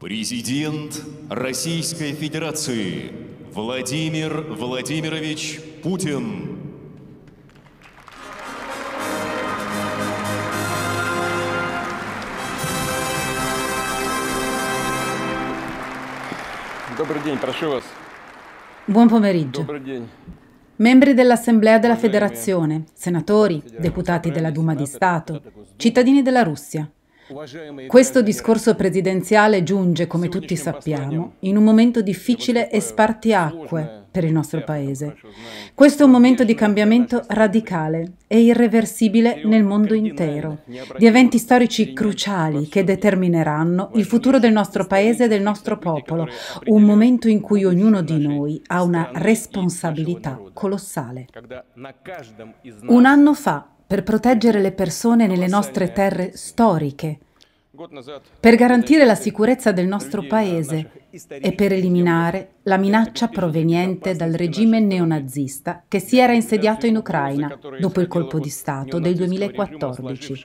Президент Российской Федерации Владимир Владимирович Путин. Добрый день, прошу вас. Buon pomeriggio. Добрый день. Membri dell'Assemblea della Federazione, senatori, deputati della Duma di Stato, cittadini della Russia, Questo discorso presidenziale giunge, come tutti sappiamo, in un momento difficile e spartiacque per il nostro Paese. Questo è un momento di cambiamento radicale e irreversibile nel mondo intero, di eventi storici cruciali che determineranno il futuro del nostro Paese e del nostro popolo, un momento in cui ognuno di noi ha una responsabilità colossale. Un anno fa, per proteggere le persone nelle nostre terre storiche, per garantire la sicurezza del nostro uh, paese e per eliminare la minaccia proveniente dal regime neonazista che si era insediato in Ucraina dopo il colpo di Stato del 2014.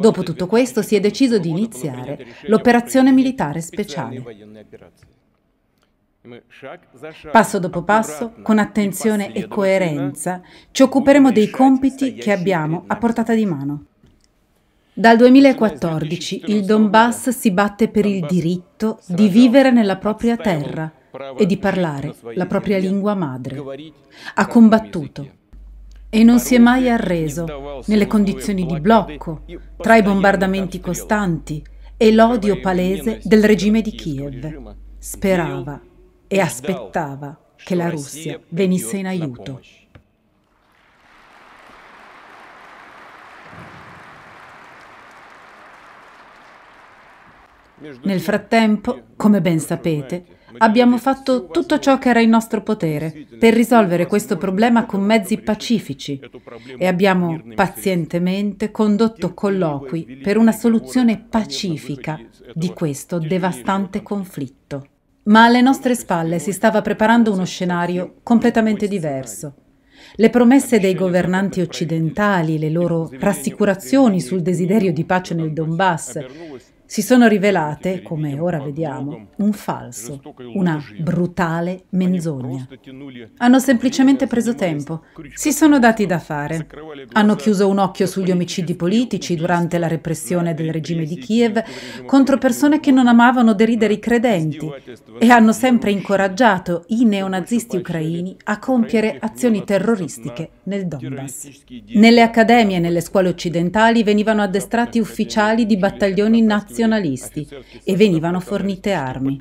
Dopo tutto questo si è deciso di iniziare l'operazione militare speciale. Passo dopo passo, con attenzione e coerenza, ci occuperemo dei compiti che abbiamo a portata di mano. Dal 2014 il Donbass si batte per il diritto di vivere nella propria terra e di parlare la propria lingua madre. Ha combattuto e non si è mai arreso nelle condizioni di blocco, tra i bombardamenti costanti e l'odio palese del regime di Kiev. Sperava e aspettava che la Russia venisse in aiuto. Nel frattempo, come ben sapete, abbiamo fatto tutto ciò che era in nostro potere per risolvere questo problema con mezzi pacifici e abbiamo pazientemente condotto colloqui per una soluzione pacifica di questo devastante conflitto. Ma alle nostre spalle si stava preparando uno scenario completamente diverso. Le promesse dei governanti occidentali, le loro rassicurazioni sul desiderio di pace nel Donbass, si sono rivelate, come ora vediamo, un falso, una brutale menzogna. Hanno semplicemente preso tempo, si sono dati da fare, hanno chiuso un occhio sugli omicidi politici durante la repressione del regime di Kiev contro persone che non amavano deridere i credenti e hanno sempre incoraggiato i neonazisti ucraini a compiere azioni terroristiche nel Donbass. Nelle accademie e nelle scuole occidentali venivano addestrati ufficiali di battaglioni nazionali costituzionalisti e venivano fornite armi.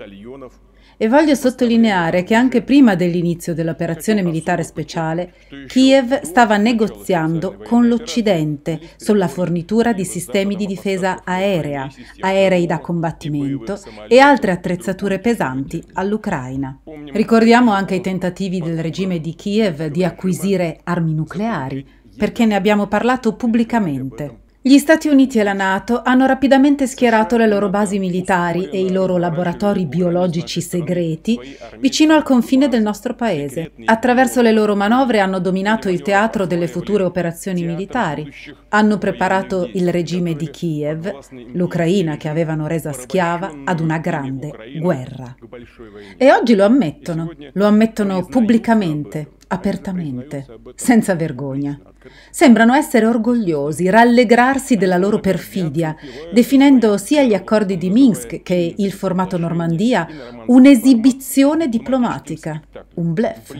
E voglio sottolineare che anche prima dell'inizio dell'operazione militare speciale, Kiev stava negoziando con l'Occidente sulla fornitura di sistemi di difesa aerea, aerei da combattimento e altre attrezzature pesanti all'Ucraina. Ricordiamo anche i tentativi del regime di Kiev di acquisire armi nucleari, perché ne abbiamo parlato pubblicamente. Gli Stati Uniti e la Nato hanno rapidamente schierato le loro basi militari e i loro laboratori biologici segreti vicino al confine del nostro paese. Attraverso le loro manovre hanno dominato il teatro delle future operazioni militari, hanno preparato il regime di Kiev, l'Ucraina che avevano resa schiava, ad una grande guerra. E oggi lo ammettono, lo ammettono pubblicamente apertamente, senza vergogna. Sembrano essere orgogliosi, rallegrarsi della loro perfidia, definendo sia gli accordi di Minsk che il formato Normandia un'esibizione diplomatica, un blef.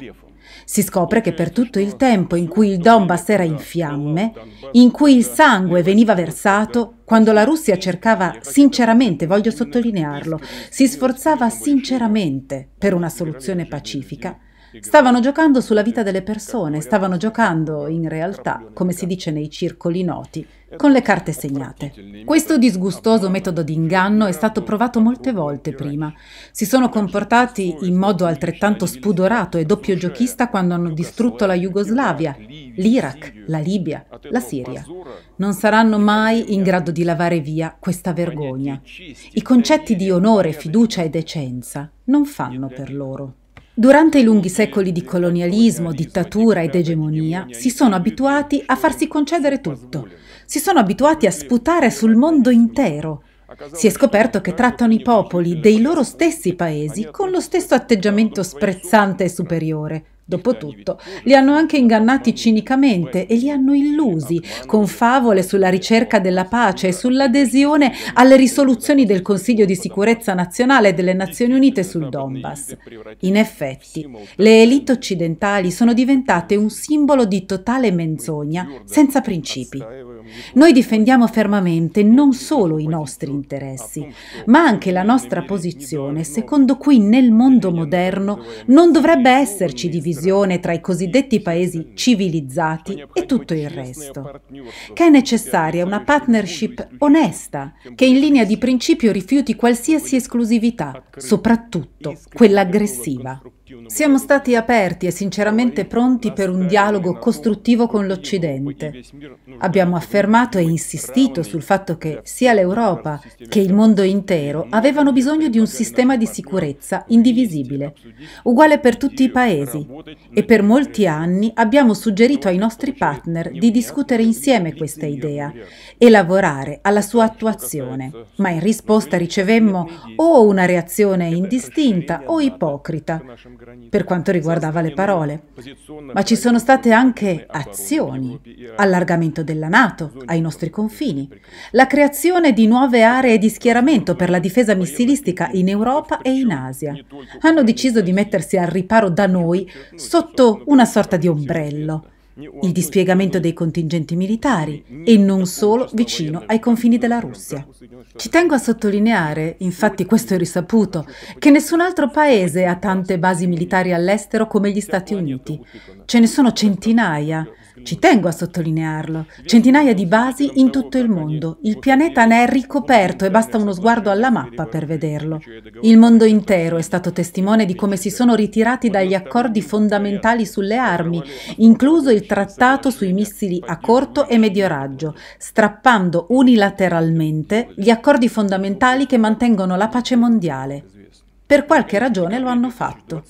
Si scopre che per tutto il tempo in cui il Donbass era in fiamme, in cui il sangue veniva versato, quando la Russia cercava sinceramente, voglio sottolinearlo, si sforzava sinceramente per una soluzione pacifica, Stavano giocando sulla vita delle persone, stavano giocando in realtà, come si dice nei circoli noti, con le carte segnate. Questo disgustoso metodo di inganno è stato provato molte volte prima. Si sono comportati in modo altrettanto spudorato e doppio giochista quando hanno distrutto la Jugoslavia, l'Iraq, la Libia, la Siria. Non saranno mai in grado di lavare via questa vergogna. I concetti di onore, fiducia e decenza non fanno per loro. Durante i lunghi secoli di colonialismo, dittatura ed egemonia, si sono abituati a farsi concedere tutto. Si sono abituati a sputare sul mondo intero. Si è scoperto che trattano i popoli dei loro stessi paesi con lo stesso atteggiamento sprezzante e superiore, Dopotutto, li hanno anche ingannati cinicamente e li hanno illusi esatto, con favole sulla ricerca della pace e sull'adesione alle risoluzioni del Consiglio di sicurezza nazionale delle Nazioni Unite sul Donbass. In effetti, le elite occidentali sono diventate un simbolo di totale menzogna, senza principi. Eh, Noi difendiamo fermamente non solo i nostri interessi, ma anche la nostra posizione secondo cui nel mondo moderno non dovrebbe esserci divisione divisione tra i cosiddetti paesi civilizzati e tutto il resto, che è necessaria una partnership onesta, che in linea di principio rifiuti qualsiasi esclusività, soprattutto quella aggressiva. Siamo stati aperti e sinceramente pronti per un dialogo costruttivo con l'Occidente. Abbiamo affermato e insistito sul fatto che sia l'Europa che il mondo intero avevano bisogno di un sistema di sicurezza indivisibile, uguale per tutti i paesi. E per molti anni abbiamo suggerito ai nostri partner di discutere insieme questa idea e lavorare alla sua attuazione. Ma in risposta ricevemmo o una reazione indistinta o ipocrita per quanto riguardava le parole, ma ci sono state anche azioni, allargamento della Nato ai nostri confini, la creazione di nuove aree di schieramento per la difesa missilistica in Europa e in Asia. Hanno deciso di mettersi al riparo da noi sotto una sorta di ombrello il dispiegamento dei contingenti militari e non solo vicino ai confini della Russia. Ci tengo a sottolineare, infatti questo è risaputo, che nessun altro paese ha tante basi militari all'estero come gli Stati Uniti. Ce ne sono centinaia ci tengo a sottolinearlo. Centinaia di basi in tutto il mondo. Il pianeta ne è ricoperto e basta uno sguardo alla mappa per vederlo. Il mondo intero è stato testimone di come si sono ritirati dagli accordi fondamentali sulle armi, incluso il trattato sui missili a corto e medio raggio, strappando unilateralmente gli accordi fondamentali che mantengono la pace mondiale. Per qualche ragione lo hanno fatto.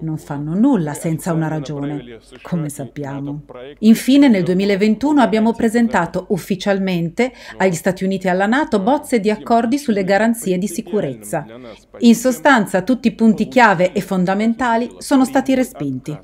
Non fanno nulla senza una ragione, come sappiamo. Infine nel 2021 abbiamo presentato ufficialmente agli Stati Uniti e alla Nato bozze di accordi sulle garanzie di sicurezza. In sostanza tutti i punti chiave e fondamentali sono stati respinti.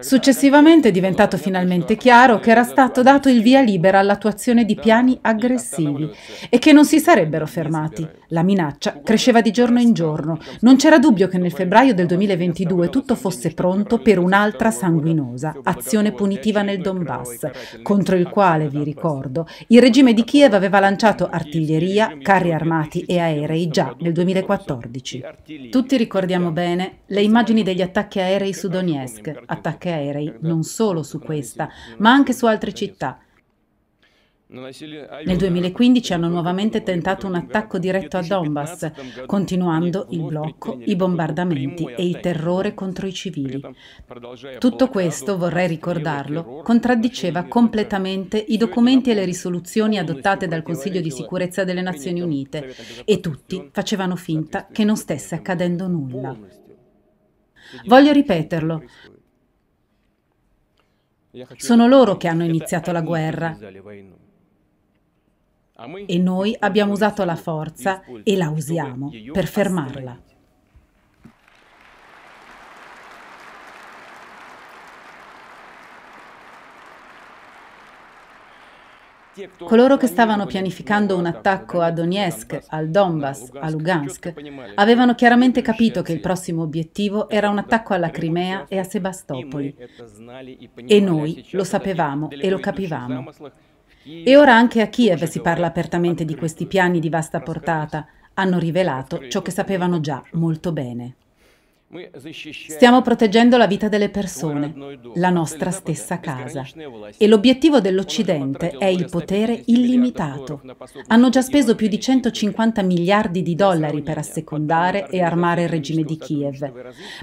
Successivamente è diventato finalmente chiaro che era stato dato il via libera all'attuazione di piani aggressivi e che non si sarebbero fermati. La minaccia cresceva di giorno in giorno. Non c'era dubbio che nel febbraio del 2022 tutto fosse pronto per un'altra sanguinosa azione punitiva nel Donbass, contro il quale, vi ricordo, il regime di Kiev aveva lanciato artiglieria, carri armati e aerei già nel 2014. Tutti ricordiamo bene le immagini degli attacchi aerei su Donetsk, attacchi attacchi aerei eh, non solo su questa, ma anche su altre città. Nel 2015 hanno nuovamente tentato un attacco diretto a Donbass, continuando il blocco, i bombardamenti e il terrore contro i civili. Tutto questo, vorrei ricordarlo, contraddiceva completamente i documenti e le risoluzioni adottate dal Consiglio di sicurezza delle Nazioni Unite e tutti facevano finta che non stesse accadendo nulla. Voglio ripeterlo, sono loro che hanno iniziato la guerra e noi abbiamo usato la forza e la usiamo per fermarla. Coloro che stavano pianificando un attacco a Donetsk, al Donbass, a Lugansk, avevano chiaramente capito che il prossimo obiettivo era un attacco alla Crimea e a Sebastopoli. E noi lo sapevamo e lo capivamo. E ora anche a Kiev si parla apertamente di questi piani di vasta portata. Hanno rivelato ciò che sapevano già molto bene. Stiamo proteggendo la vita delle persone, la nostra stessa casa. E l'obiettivo dell'Occidente è il potere illimitato. Hanno già speso più di 150 miliardi di dollari per assecondare e armare il regime di Kiev.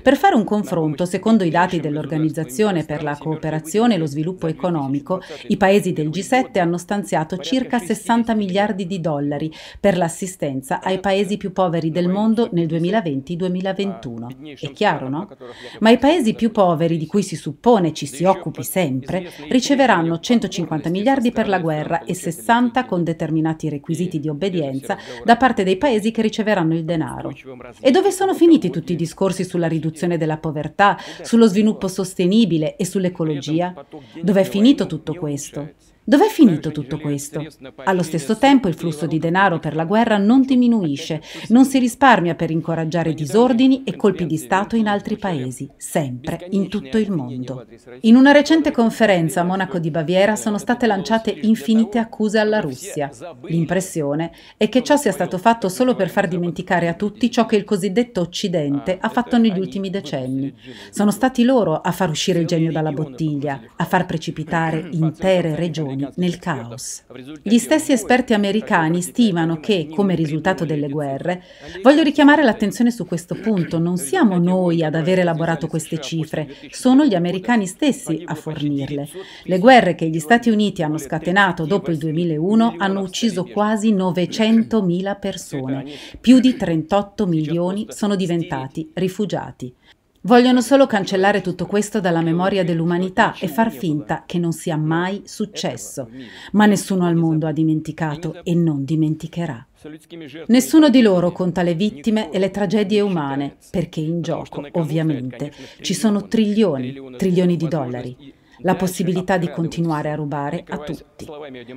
Per fare un confronto, secondo i dati dell'Organizzazione per la cooperazione e lo sviluppo economico, i paesi del G7 hanno stanziato circa 60 miliardi di dollari per l'assistenza ai paesi più poveri del mondo nel 2020-2021. È chiaro, no? Ma i paesi più poveri, di cui si suppone ci si occupi sempre, riceveranno 150 miliardi per la guerra e 60 con determinati requisiti di obbedienza da parte dei paesi che riceveranno il denaro. E dove sono finiti tutti i discorsi sulla riduzione della povertà, sullo sviluppo sostenibile e sull'ecologia? Dov'è finito tutto questo? Dov'è finito tutto questo? Allo stesso tempo il flusso di denaro per la guerra non diminuisce, non si risparmia per incoraggiare disordini e colpi di Stato in altri paesi, sempre, in tutto il mondo. In una recente conferenza a Monaco di Baviera sono state lanciate infinite accuse alla Russia. L'impressione è che ciò sia stato fatto solo per far dimenticare a tutti ciò che il cosiddetto Occidente ha fatto negli ultimi decenni. Sono stati loro a far uscire il genio dalla bottiglia, a far precipitare intere regioni umani nel caos. Gli stessi esperti americani stimano che, come risultato delle guerre, voglio richiamare l'attenzione su questo punto, non siamo noi ad aver elaborato queste cifre, sono gli americani stessi a fornirle. Le guerre che gli Stati Uniti hanno scatenato dopo il 2001 hanno ucciso quasi 900.000 persone, più di 38 milioni sono diventati rifugiati. Vogliono solo cancellare tutto questo dalla memoria dell'umanità e far finta che non sia mai successo. Ma nessuno al mondo ha dimenticato e non dimenticherà. Nessuno di loro conta le vittime e le tragedie umane, perché in gioco, ovviamente, ci sono trilioni, trilioni di dollari la possibilità di continuare a rubare a tutti.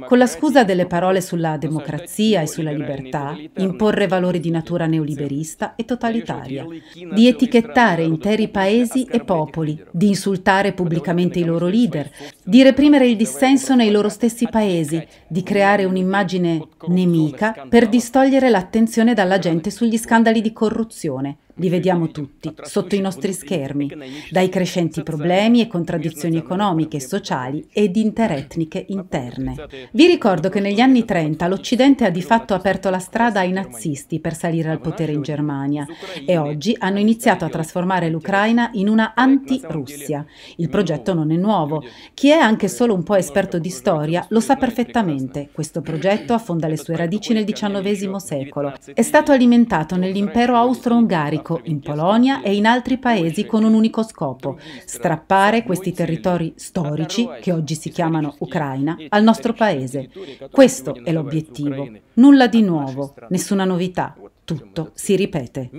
Con la scusa delle parole sulla democrazia e sulla libertà, imporre valori di natura neoliberista e totalitaria, di etichettare interi paesi e popoli, di insultare pubblicamente i loro leader, di reprimere il dissenso nei loro stessi paesi, di creare un'immagine nemica per distogliere l'attenzione dalla gente sugli scandali di corruzione, li vediamo tutti, sotto i nostri schermi, dai crescenti problemi e contraddizioni economiche, sociali ed interetniche interne. Vi ricordo che negli anni 30 l'Occidente ha di fatto aperto la strada ai nazisti per salire al potere in Germania e oggi hanno iniziato a trasformare l'Ucraina in una anti-Russia. Il progetto non è nuovo. Chi è anche solo un po' esperto di storia lo sa perfettamente. Questo progetto affonda le sue radici nel XIX secolo. È stato alimentato nell'impero austro-ungarico unico in Polonia e in altri paesi con un unico scopo, strappare questi territori storici, che oggi si chiamano Ucraina, al nostro paese. Questo è l'obiettivo. Nulla di nuovo, nessuna novità, tutto si ripete.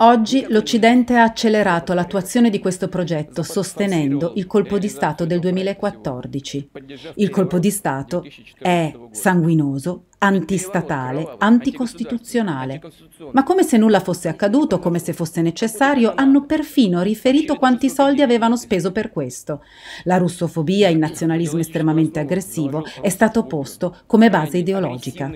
Oggi l'Occidente ha accelerato l'attuazione di questo progetto sostenendo il colpo di Stato del 2014. Il colpo di Stato è sanguinoso, antistatale, anticostituzionale. Ma come se nulla fosse accaduto, come se fosse necessario, hanno perfino riferito quanti soldi avevano speso per questo. La russofobia, il nazionalismo estremamente aggressivo, è stato posto come base ideologica.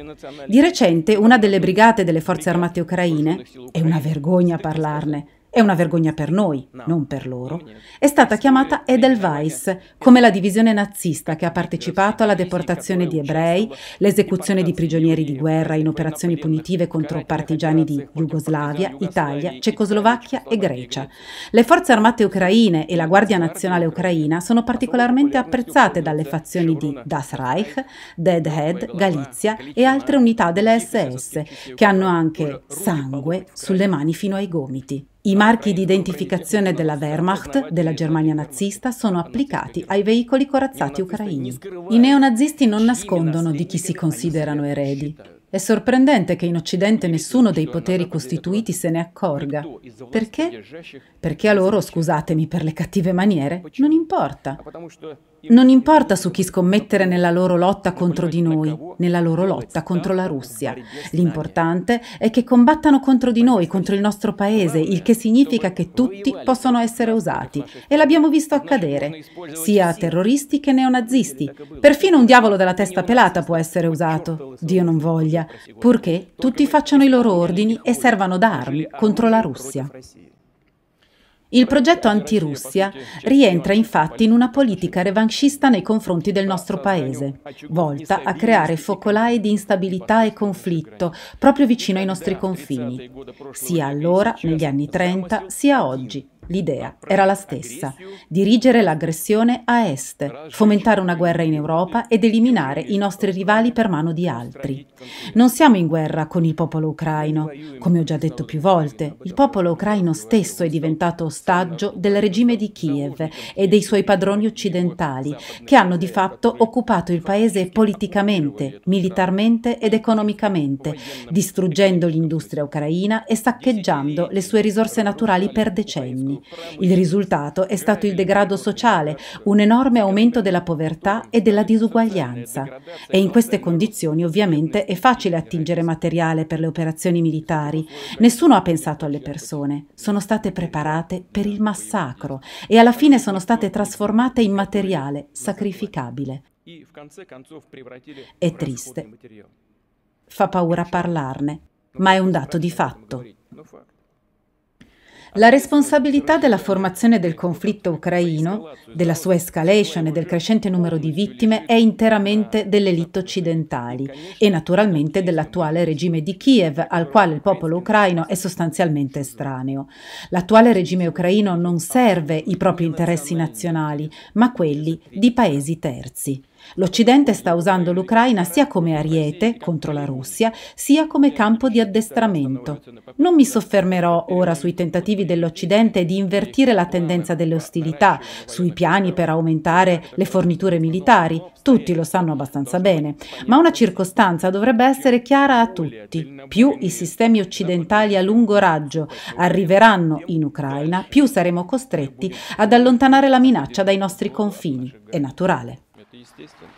Di recente una delle brigate delle forze armate ucraine, è una vergogna parlarne, è una vergogna per noi, non per loro, è stata chiamata Edelweiss, come la divisione nazista che ha partecipato alla deportazione di ebrei, l'esecuzione di prigionieri di guerra in operazioni punitive contro partigiani di Jugoslavia, Italia, Cecoslovacchia e Grecia. Le forze armate ucraine e la Guardia Nazionale ucraina sono particolarmente apprezzate dalle fazioni di Das Reich, Deadhead, Galizia e altre unità delle SS, che hanno anche sangue sulle mani fino ai gomiti. I marchi di identificazione della Wehrmacht, della Germania nazista, sono applicati ai veicoli corazzati ucraini. I neonazisti non nascondono di chi si considerano eredi. È sorprendente che in Occidente nessuno dei poteri costituiti se ne accorga. Perché? Perché a loro, scusatemi per le cattive maniere, non importa. Non importa su chi scommettere nella loro lotta contro di noi, nella loro lotta contro la Russia. L'importante è che combattano contro di noi, contro il nostro paese, il che significa che tutti possono essere usati. E l'abbiamo visto accadere, sia terroristi che neonazisti. Perfino un diavolo della testa pelata può essere usato, Dio non voglia, purché tutti facciano i loro ordini e servano d'armi contro la Russia. Il progetto anti-Russia rientra infatti in una politica revanchista nei confronti del nostro paese, volta a creare focolai di instabilità e conflitto proprio vicino ai nostri confini, sia allora, negli anni 30, sia oggi. L'idea era la stessa, dirigere l'aggressione a est, fomentare una guerra in Europa ed eliminare i nostri rivali per mano di altri. Non siamo in guerra con il popolo ucraino. Come ho già detto più volte, il popolo ucraino stesso è diventato ostaggio del regime di Kiev e dei suoi padroni occidentali, che hanno di fatto occupato il paese politicamente, militarmente ed economicamente, distruggendo l'industria ucraina e saccheggiando le sue risorse naturali per decenni anni. Il risultato è stato il degrado sociale, un enorme aumento della povertà e della disuguaglianza. E in queste condizioni ovviamente è facile attingere materiale per le operazioni militari. Nessuno ha pensato alle persone, sono state preparate per il massacro e alla fine sono state trasformate in materiale sacrificabile. È triste. Fa paura parlarne, ma è un dato di fatto. La responsabilità della formazione del conflitto ucraino, della sua escalation e del crescente numero di vittime è interamente delle elite occidentali e naturalmente dell'attuale regime di Kiev al quale il popolo ucraino è sostanzialmente estraneo. L'attuale regime ucraino non serve i propri interessi nazionali, ma quelli di paesi terzi. L'Occidente sta usando l'Ucraina sia come ariete contro la Russia, sia come campo di addestramento. Non mi soffermerò ora sui tentativi dell'Occidente di invertire la tendenza delle ostilità, sui piani per aumentare le forniture militari, tutti lo sanno abbastanza bene, ma una circostanza dovrebbe essere chiara a tutti. Più i sistemi occidentali a lungo raggio arriveranno in Ucraina, più saremo costretti ad allontanare la minaccia dai nostri confini. È naturale естественно.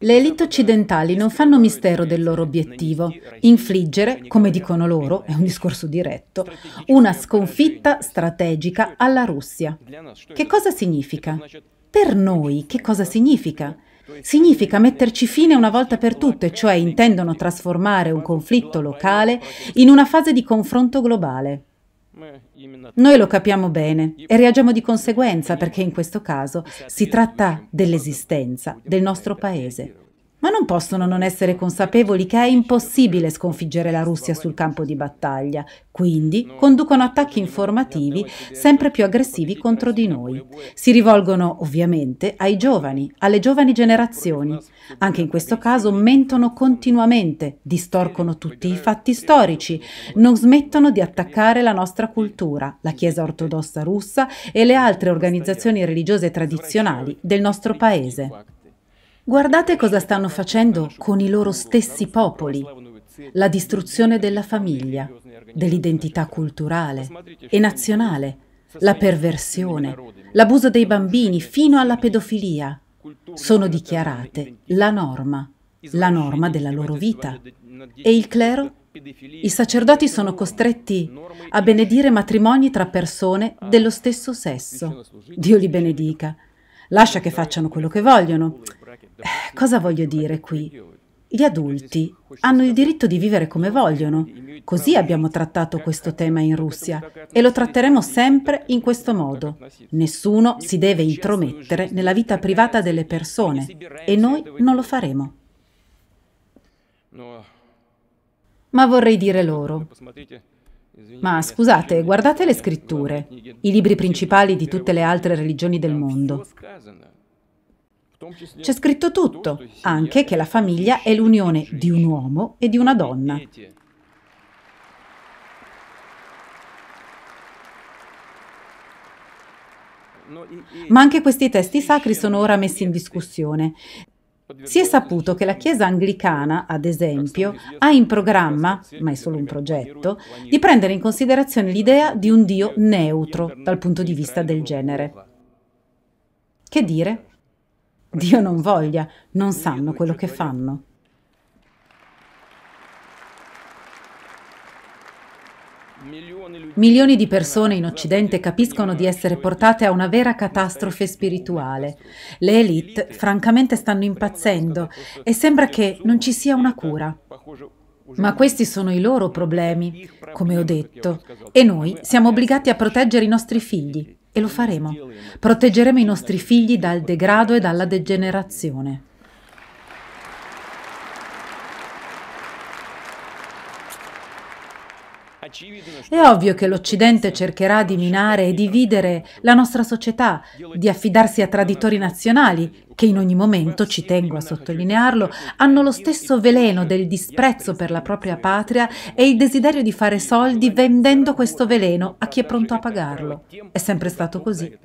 Le elite occidentali non fanno mistero del loro obiettivo, infliggere, come dicono loro, è un discorso diretto, una sconfitta strategica alla Russia. Che cosa significa? Per noi che cosa significa? Significa metterci fine una volta per tutte, cioè intendono trasformare un conflitto locale in una fase di confronto globale. Noi lo capiamo bene e reagiamo di conseguenza perché in questo caso si tratta dell'esistenza del nostro paese ma non possono non essere consapevoli che è impossibile sconfiggere la Russia sul campo di battaglia, quindi conducono attacchi informativi sempre più aggressivi contro di noi. Si rivolgono ovviamente ai giovani, alle giovani generazioni. Anche in questo caso mentono continuamente, distorcono tutti i fatti storici, non smettono di attaccare la nostra cultura, la Chiesa ortodossa russa e le altre organizzazioni religiose tradizionali del nostro paese. Guardate cosa stanno facendo con i loro stessi popoli. La distruzione della famiglia, dell'identità culturale e nazionale, la perversione, l'abuso dei bambini fino alla pedofilia sono dichiarate la norma, la norma della loro vita. E il clero? I sacerdoti sono costretti a benedire matrimoni tra persone dello stesso sesso. Dio li benedica. Lascia che facciano quello che vogliono. Cosa voglio dire qui? Gli adulti hanno il diritto di vivere come vogliono. Così abbiamo trattato questo tema in Russia e lo tratteremo sempre in questo modo. Nessuno si deve intromettere nella vita privata delle persone e noi non lo faremo. Ma vorrei dire loro, ma scusate, guardate le scritture, i libri principali di tutte le altre religioni del mondo. C'è scritto tutto, anche che la famiglia è l'unione di un uomo e di una donna. Ma anche questi testi sacri sono ora messi in discussione. Si è saputo che la Chiesa anglicana, ad esempio, ha in programma, ma è solo un progetto, di prendere in considerazione l'idea di un Dio neutro dal punto di vista del genere. Che dire? Dio non voglia, non sanno quello che fanno. Milioni di persone in Occidente capiscono di essere portate a una vera catastrofe spirituale. Le elite francamente stanno impazzendo e sembra che non ci sia una cura. Ma questi sono i loro problemi, come ho detto, e noi siamo obbligati a proteggere i nostri figli e lo faremo. Proteggeremo i nostri figli dal degrado e dalla degenerazione. È ovvio che l'Occidente cercherà di minare e dividere la nostra società, di affidarsi a traditori nazionali che in ogni momento, ci tengo a sottolinearlo, hanno lo stesso veleno del disprezzo per la propria patria e il desiderio di fare soldi vendendo questo veleno a chi è pronto a pagarlo. È sempre stato così.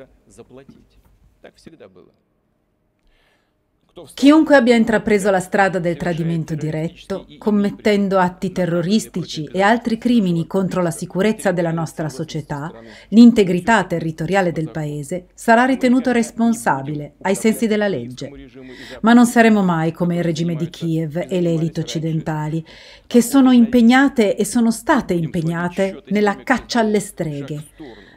Chiunque abbia intrapreso la strada del tradimento diretto, commettendo atti terroristici e altri crimini contro la sicurezza della nostra società, l'integrità territoriale del Paese, sarà ritenuto responsabile ai sensi della legge. Ma non saremo mai come il regime di Kiev e le elite occidentali, che sono impegnate e sono state impegnate nella caccia alle streghe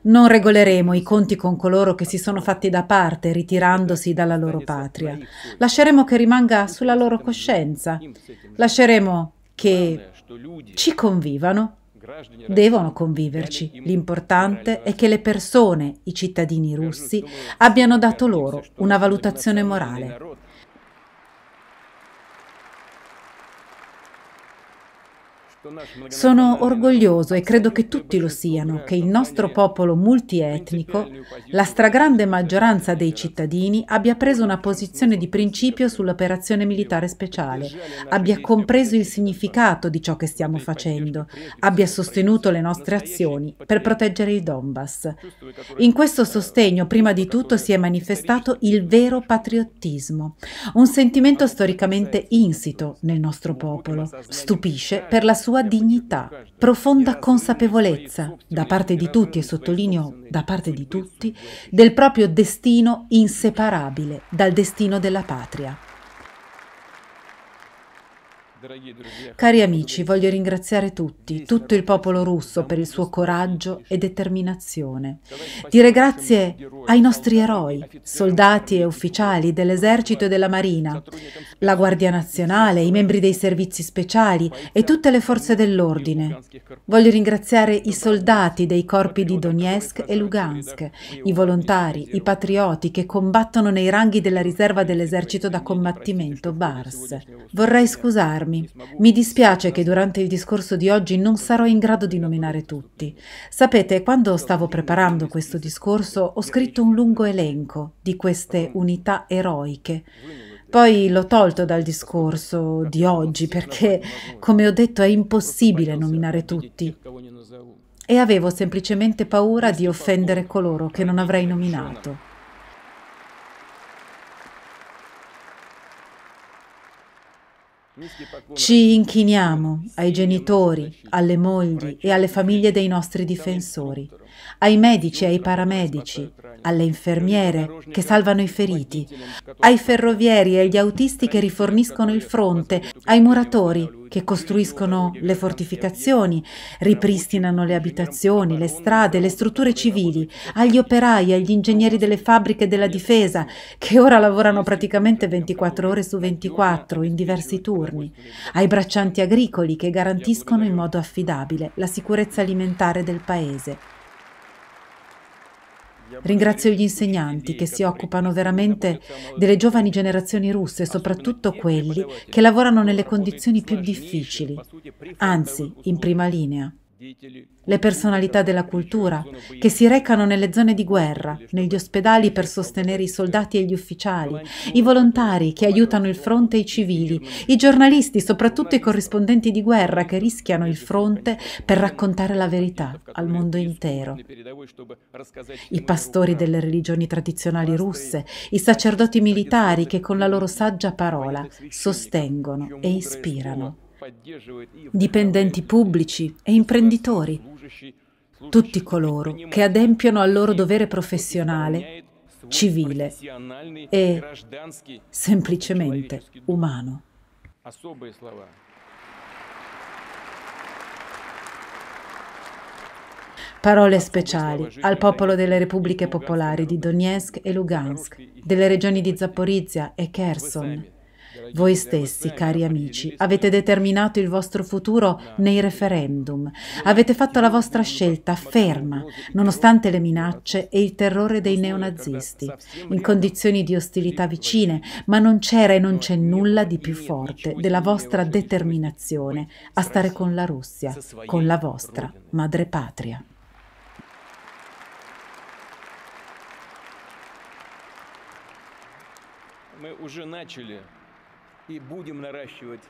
non regoleremo i conti con coloro che si sono fatti da parte ritirandosi dalla loro patria. Lasceremo che rimanga sulla loro coscienza. Lasceremo che ci convivano. Devono conviverci. L'importante è che le persone, i cittadini russi, abbiano dato loro una valutazione morale. Sono orgoglioso e credo che tutti lo siano, che il nostro popolo multietnico, la stragrande maggioranza dei cittadini, abbia preso una posizione di principio sull'operazione militare speciale, abbia compreso il significato di ciò che stiamo facendo, abbia sostenuto le nostre azioni per proteggere il Donbass. In questo sostegno, prima di tutto, si è manifestato il vero patriottismo, un sentimento storicamente insito nel nostro popolo. Stupisce per la sua sua dignità, profonda consapevolezza da parte di tutti, e sottolineo da parte di tutti, del proprio destino inseparabile dal destino della patria. Cari amici, voglio ringraziare tutti, tutto il certo. popolo russo per il suo coraggio e determinazione. Dire grazie ai nostri eroi, soldati e ufficiali dell'esercito e della marina, la Guardia Nazionale, i membri dei servizi speciali e tutte le forze dell'ordine. Voglio ringraziare i soldati dei corpi di Donetsk e Lugansk, i volontari, i patrioti che combattono nei ranghi della riserva dell'esercito da combattimento Bars. Vorrei scusarmi problemi. Mi dispiace che durante il discorso di oggi non sarò in grado di nominare tutti. Sapete, quando stavo preparando questo discorso ho scritto un lungo elenco di queste unità eroiche. Poi l'ho tolto dal discorso di oggi perché, come ho detto, è impossibile nominare tutti. E avevo semplicemente paura di offendere coloro che non avrei nominato. Ci inchiniamo ai genitori, alle mogli e alle famiglie dei nostri difensori, ai medici e ai paramedici, alle infermiere che salvano i feriti, ai ferrovieri e agli autisti che riforniscono il fronte, ai muratori che costruiscono le fortificazioni, ripristinano le abitazioni, le strade, le strutture civili, agli operai, agli ingegneri delle fabbriche della difesa, che ora lavorano praticamente 24 ore su 24 in diversi turni, ai braccianti agricoli che garantiscono in modo affidabile la sicurezza alimentare del paese. Ringrazio gli insegnanti che si occupano veramente delle giovani generazioni russe, soprattutto quelli che lavorano nelle condizioni più difficili, anzi in prima linea le personalità della cultura, che si recano nelle zone di guerra, negli ospedali per sostenere i soldati e gli ufficiali, i volontari che aiutano il fronte e i civili, i giornalisti, soprattutto i corrispondenti di guerra che rischiano il fronte per raccontare la verità al mondo intero, i pastori delle religioni tradizionali russe, i sacerdoti militari che con la loro saggia parola sostengono e ispirano dipendenti pubblici e imprenditori, tutti coloro che adempiono al loro dovere professionale, civile e semplicemente umano. Parole speciali al popolo delle repubbliche popolari di Donetsk e Lugansk, delle regioni di Zaporizia e Kherson, voi stessi, cari amici, avete determinato il vostro futuro nei referendum, avete fatto la vostra scelta ferma, nonostante le minacce e il terrore dei neonazisti, in condizioni di ostilità vicine, ma non c'era e non c'è nulla di più forte della vostra determinazione a stare con la Russia, con la vostra madrepatria. Мы уже начали и будем наращивать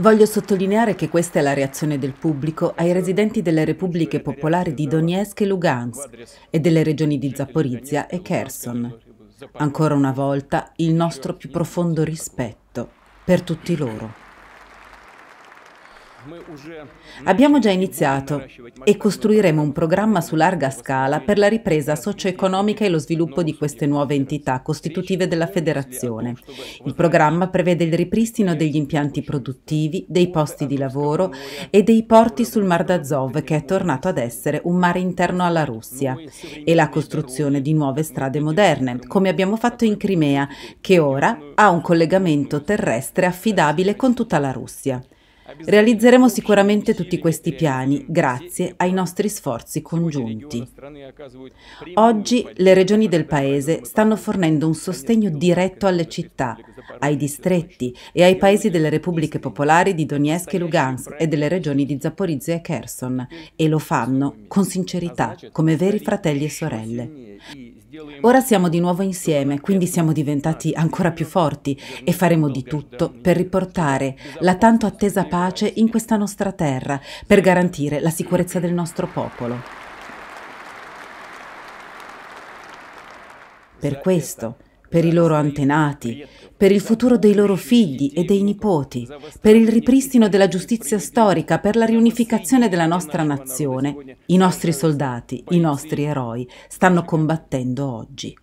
Voglio sottolineare che questa è la reazione del pubblico ai residenti delle repubbliche popolari di Donetsk e Lugansk e delle regioni di Zaporizia e Kherson. Ancora una volta il nostro più profondo rispetto per tutti loro. Abbiamo già iniziato e costruiremo un programma su larga scala per la ripresa socio-economica e lo sviluppo di queste nuove entità costitutive della federazione. Il programma prevede il ripristino degli impianti produttivi, dei posti di lavoro e dei porti sul Mar d'Azov che è tornato ad essere un mare interno alla Russia e la costruzione di nuove strade moderne, come abbiamo fatto in Crimea, che ora ha un collegamento terrestre affidabile con tutta la Russia. Realizzeremo sicuramente tutti questi piani grazie ai nostri sforzi congiunti. Oggi le regioni del Paese stanno fornendo un sostegno diretto alle città, ai distretti e ai paesi delle repubbliche popolari di Donetsk e Lugansk e delle regioni di Zaporizia e Kherson e lo fanno con sincerità, come veri fratelli e sorelle. Ora siamo di nuovo insieme, quindi siamo diventati ancora più forti e faremo di tutto per riportare la tanto attesa pace in questa nostra terra, per garantire la sicurezza del nostro popolo. Per questo per i loro antenati, per il futuro dei loro figli e dei nipoti, per il ripristino della giustizia storica, per la riunificazione della nostra nazione, i nostri soldati, i nostri eroi stanno combattendo oggi.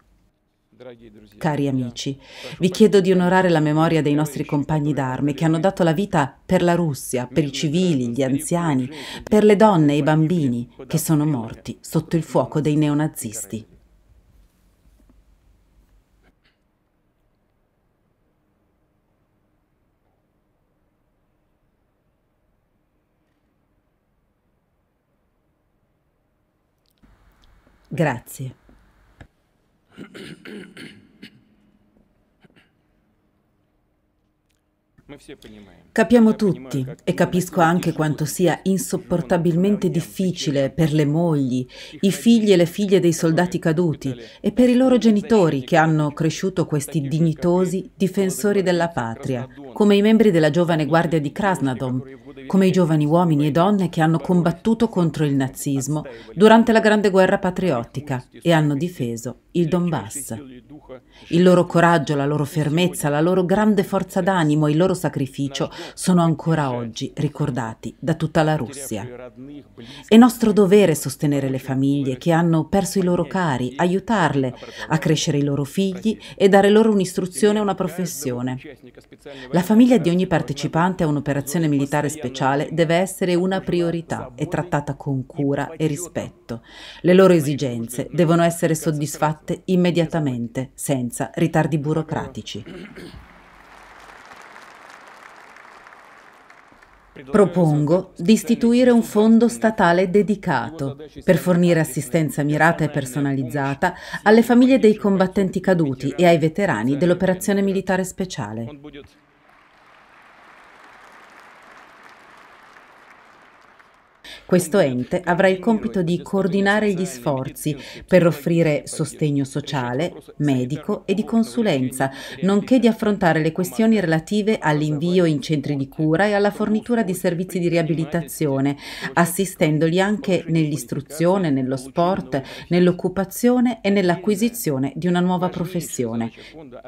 Cari amici, vi chiedo di onorare la memoria dei nostri compagni d'arme che hanno dato la vita per la Russia, per i civili, gli anziani, per le donne e i bambini che sono morti sotto il fuoco dei neonazisti. Grazie. Мы все понимаем. Capiamo tutti e capisco anche quanto sia insopportabilmente difficile per le mogli, i figli e le figlie dei soldati caduti e per i loro genitori che hanno cresciuto questi dignitosi difensori della patria, come i membri della giovane guardia di Krasnodar, come i giovani uomini e donne che hanno combattuto contro il nazismo durante la Grande Guerra Patriottica e hanno difeso il Donbass. Il loro coraggio, la loro fermezza, la loro grande forza d'animo, il loro sacrificio sono ancora oggi ricordati da tutta la Russia. È nostro dovere sostenere le famiglie che hanno perso i loro cari, aiutarle a crescere i loro figli e dare loro un'istruzione e una professione. La famiglia di ogni partecipante a un'operazione militare speciale deve essere una priorità e trattata con cura e rispetto. Le loro esigenze devono essere soddisfatte immediatamente, senza ritardi burocratici. Propongo di istituire un fondo statale dedicato per fornire assistenza mirata e personalizzata alle famiglie dei combattenti caduti e ai veterani dell'operazione militare speciale. Questo ente avrà il compito di coordinare gli sforzi per offrire sostegno sociale, medico e di consulenza, nonché di affrontare le questioni relative all'invio in centri di cura e alla fornitura di servizi di riabilitazione, assistendoli anche nell'istruzione, nello sport, nell'occupazione e nell'acquisizione di una nuova professione.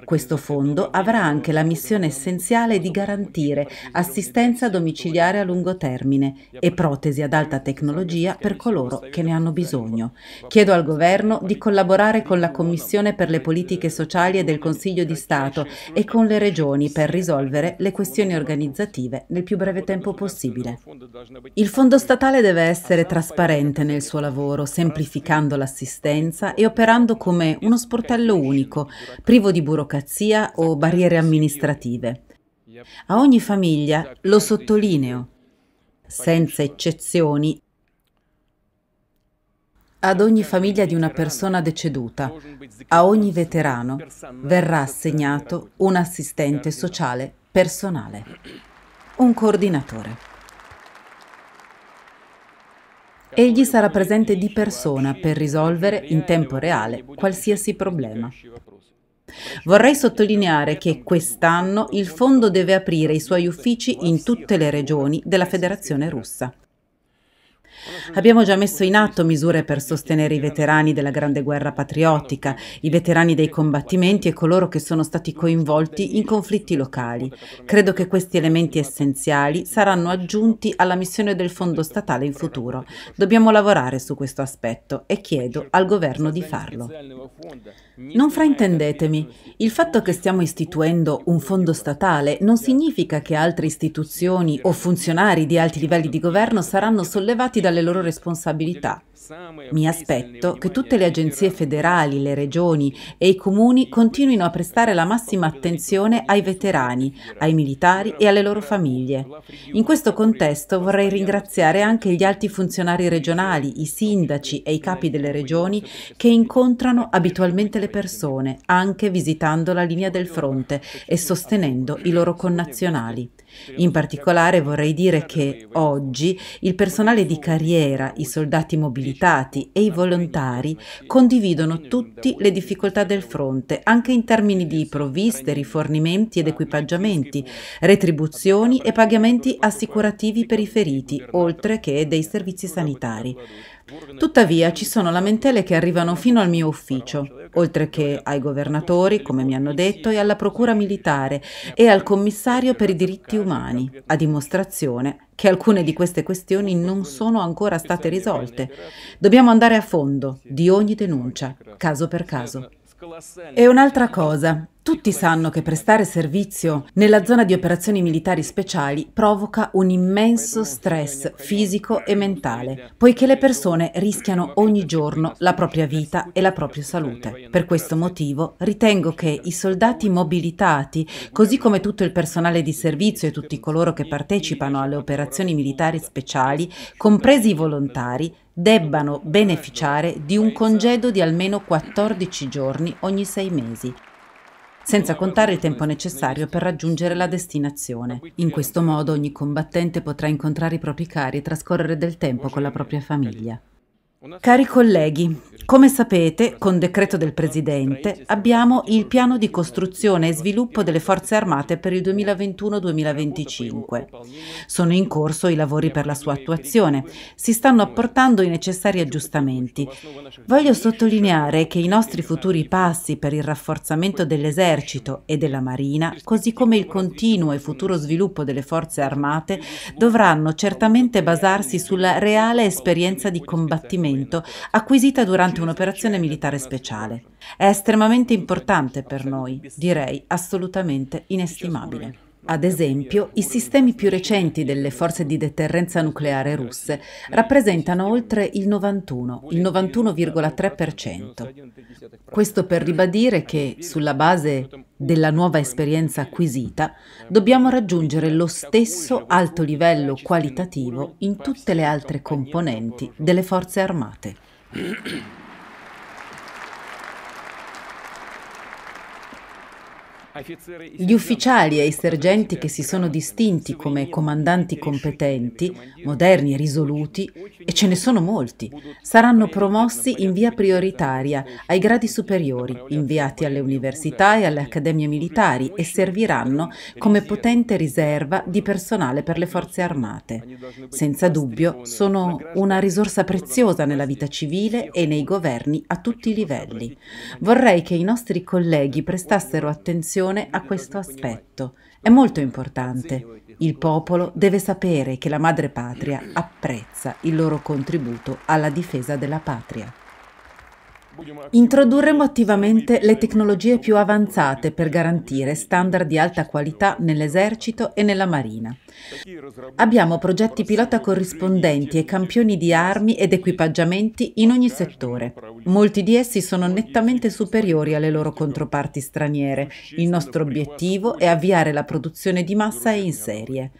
Questo fondo avrà anche la missione essenziale di garantire assistenza domiciliare a lungo termine e protesi ad alto alta tecnologia per coloro che ne hanno bisogno. Chiedo al governo di collaborare con la Commissione per le politiche sociali e del Consiglio di Stato e con le regioni per risolvere le questioni organizzative nel più breve tempo possibile. Il fondo statale deve essere trasparente nel suo lavoro, semplificando l'assistenza e operando come uno sportello unico, privo di burocrazia o barriere amministrative. A ogni famiglia, lo sottolineo, senza eccezioni, ad ogni famiglia di una persona deceduta, a ogni veterano, verrà assegnato un assistente sociale personale, un coordinatore. Egli sarà presente di persona per risolvere in tempo reale qualsiasi problema. Vorrei sottolineare che quest'anno il fondo deve aprire i suoi uffici in tutte le regioni della Federazione russa. Abbiamo già messo in atto misure per sostenere i veterani della Grande Guerra Patriottica, i veterani dei combattimenti e coloro che sono stati coinvolti in conflitti locali. Credo che questi elementi essenziali saranno aggiunti alla missione del Fondo statale in futuro. Dobbiamo lavorare su questo aspetto e chiedo al governo di farlo. Non fraintendetemi, il fatto che stiamo istituendo un fondo statale non significa che altre istituzioni o funzionari di alti livelli di governo saranno sollevati dalle loro responsabilità. Mi aspetto che tutte le agenzie federali, le regioni e i comuni continuino a prestare la massima attenzione ai veterani, ai militari e alle loro famiglie. In questo contesto vorrei ringraziare anche gli alti funzionari regionali, i sindaci e i capi delle regioni che incontrano abitualmente le persone, anche visitando la linea del fronte e sostenendo i loro connazionali. In particolare vorrei dire che oggi il personale di carriera, i soldati mobilitati, militati e i volontari condividono tutti le difficoltà del fronte, anche in termini di provviste, rifornimenti ed equipaggiamenti, retribuzioni e pagamenti assicurativi per i feriti, oltre che dei servizi sanitari. Tuttavia ci sono lamentele che arrivano fino al mio ufficio, oltre che ai governatori, come mi hanno detto, e alla Procura Militare e al Commissario per i diritti umani, a dimostrazione che alcune di queste questioni non sono ancora state risolte. Dobbiamo andare a fondo di ogni denuncia, caso per caso. E un'altra cosa, tutti ecco. sanno che prestare servizio nella zona di operazioni militari speciali provoca un immenso stress fisico e mentale, poiché le persone rischiano ogni giorno la propria vita e la propria salute. Per questo motivo ritengo che i soldati mobilitati, così come tutto il personale di servizio e tutti coloro che partecipano alle operazioni militari speciali, compresi i volontari, debbano beneficiare di un congedo di almeno 14 giorni ogni sei mesi, senza contare il tempo necessario per raggiungere la destinazione. In questo modo ogni combattente potrà incontrare i propri cari e trascorrere del tempo con la propria famiglia. Cari colleghi, come sapete, con decreto del Presidente abbiamo il piano di costruzione e sviluppo delle forze armate per il 2021-2025. Sono in corso i lavori per la sua attuazione, si stanno apportando i necessari aggiustamenti. Voglio sottolineare che i nostri futuri passi per il rafforzamento dell'esercito e della marina, così come il continuo e futuro sviluppo delle forze armate, dovranno certamente basarsi sulla reale esperienza di combattimento momento, acquisita durante un'operazione militare speciale. È estremamente importante per noi, direi assolutamente inestimabile. Ad esempio, i sistemi più recenti delle forze di deterrenza nucleare russe rappresentano oltre il 91, il 91,3%. Questo per ribadire che, sulla base della nuova esperienza acquisita, dobbiamo raggiungere lo stesso alto livello qualitativo in tutte le altre componenti delle forze armate. Gli ufficiali e i sergenti che si sono distinti come comandanti competenti, moderni e risoluti, e ce ne sono molti, saranno promossi in via prioritaria ai gradi superiori, inviati alle università e alle accademie militari e serviranno come potente riserva di personale per le forze armate. Senza dubbio sono una risorsa preziosa nella vita civile e nei governi a tutti i livelli. Vorrei che i nostri colleghi prestassero attenzione attenzione a questo aspetto. È molto importante. Il popolo deve sapere che la madrepatria apprezza il loro contributo alla difesa della patria. Introdurremo attivamente le tecnologie più avanzate per garantire standard di alta qualità nell'esercito e nella marina. Abbiamo progetti pilota corrispondenti e campioni di armi ed equipaggiamenti in ogni settore. Molti di essi sono nettamente superiori alle loro controparti straniere. Il nostro obiettivo è avviare la produzione di massa e in serie.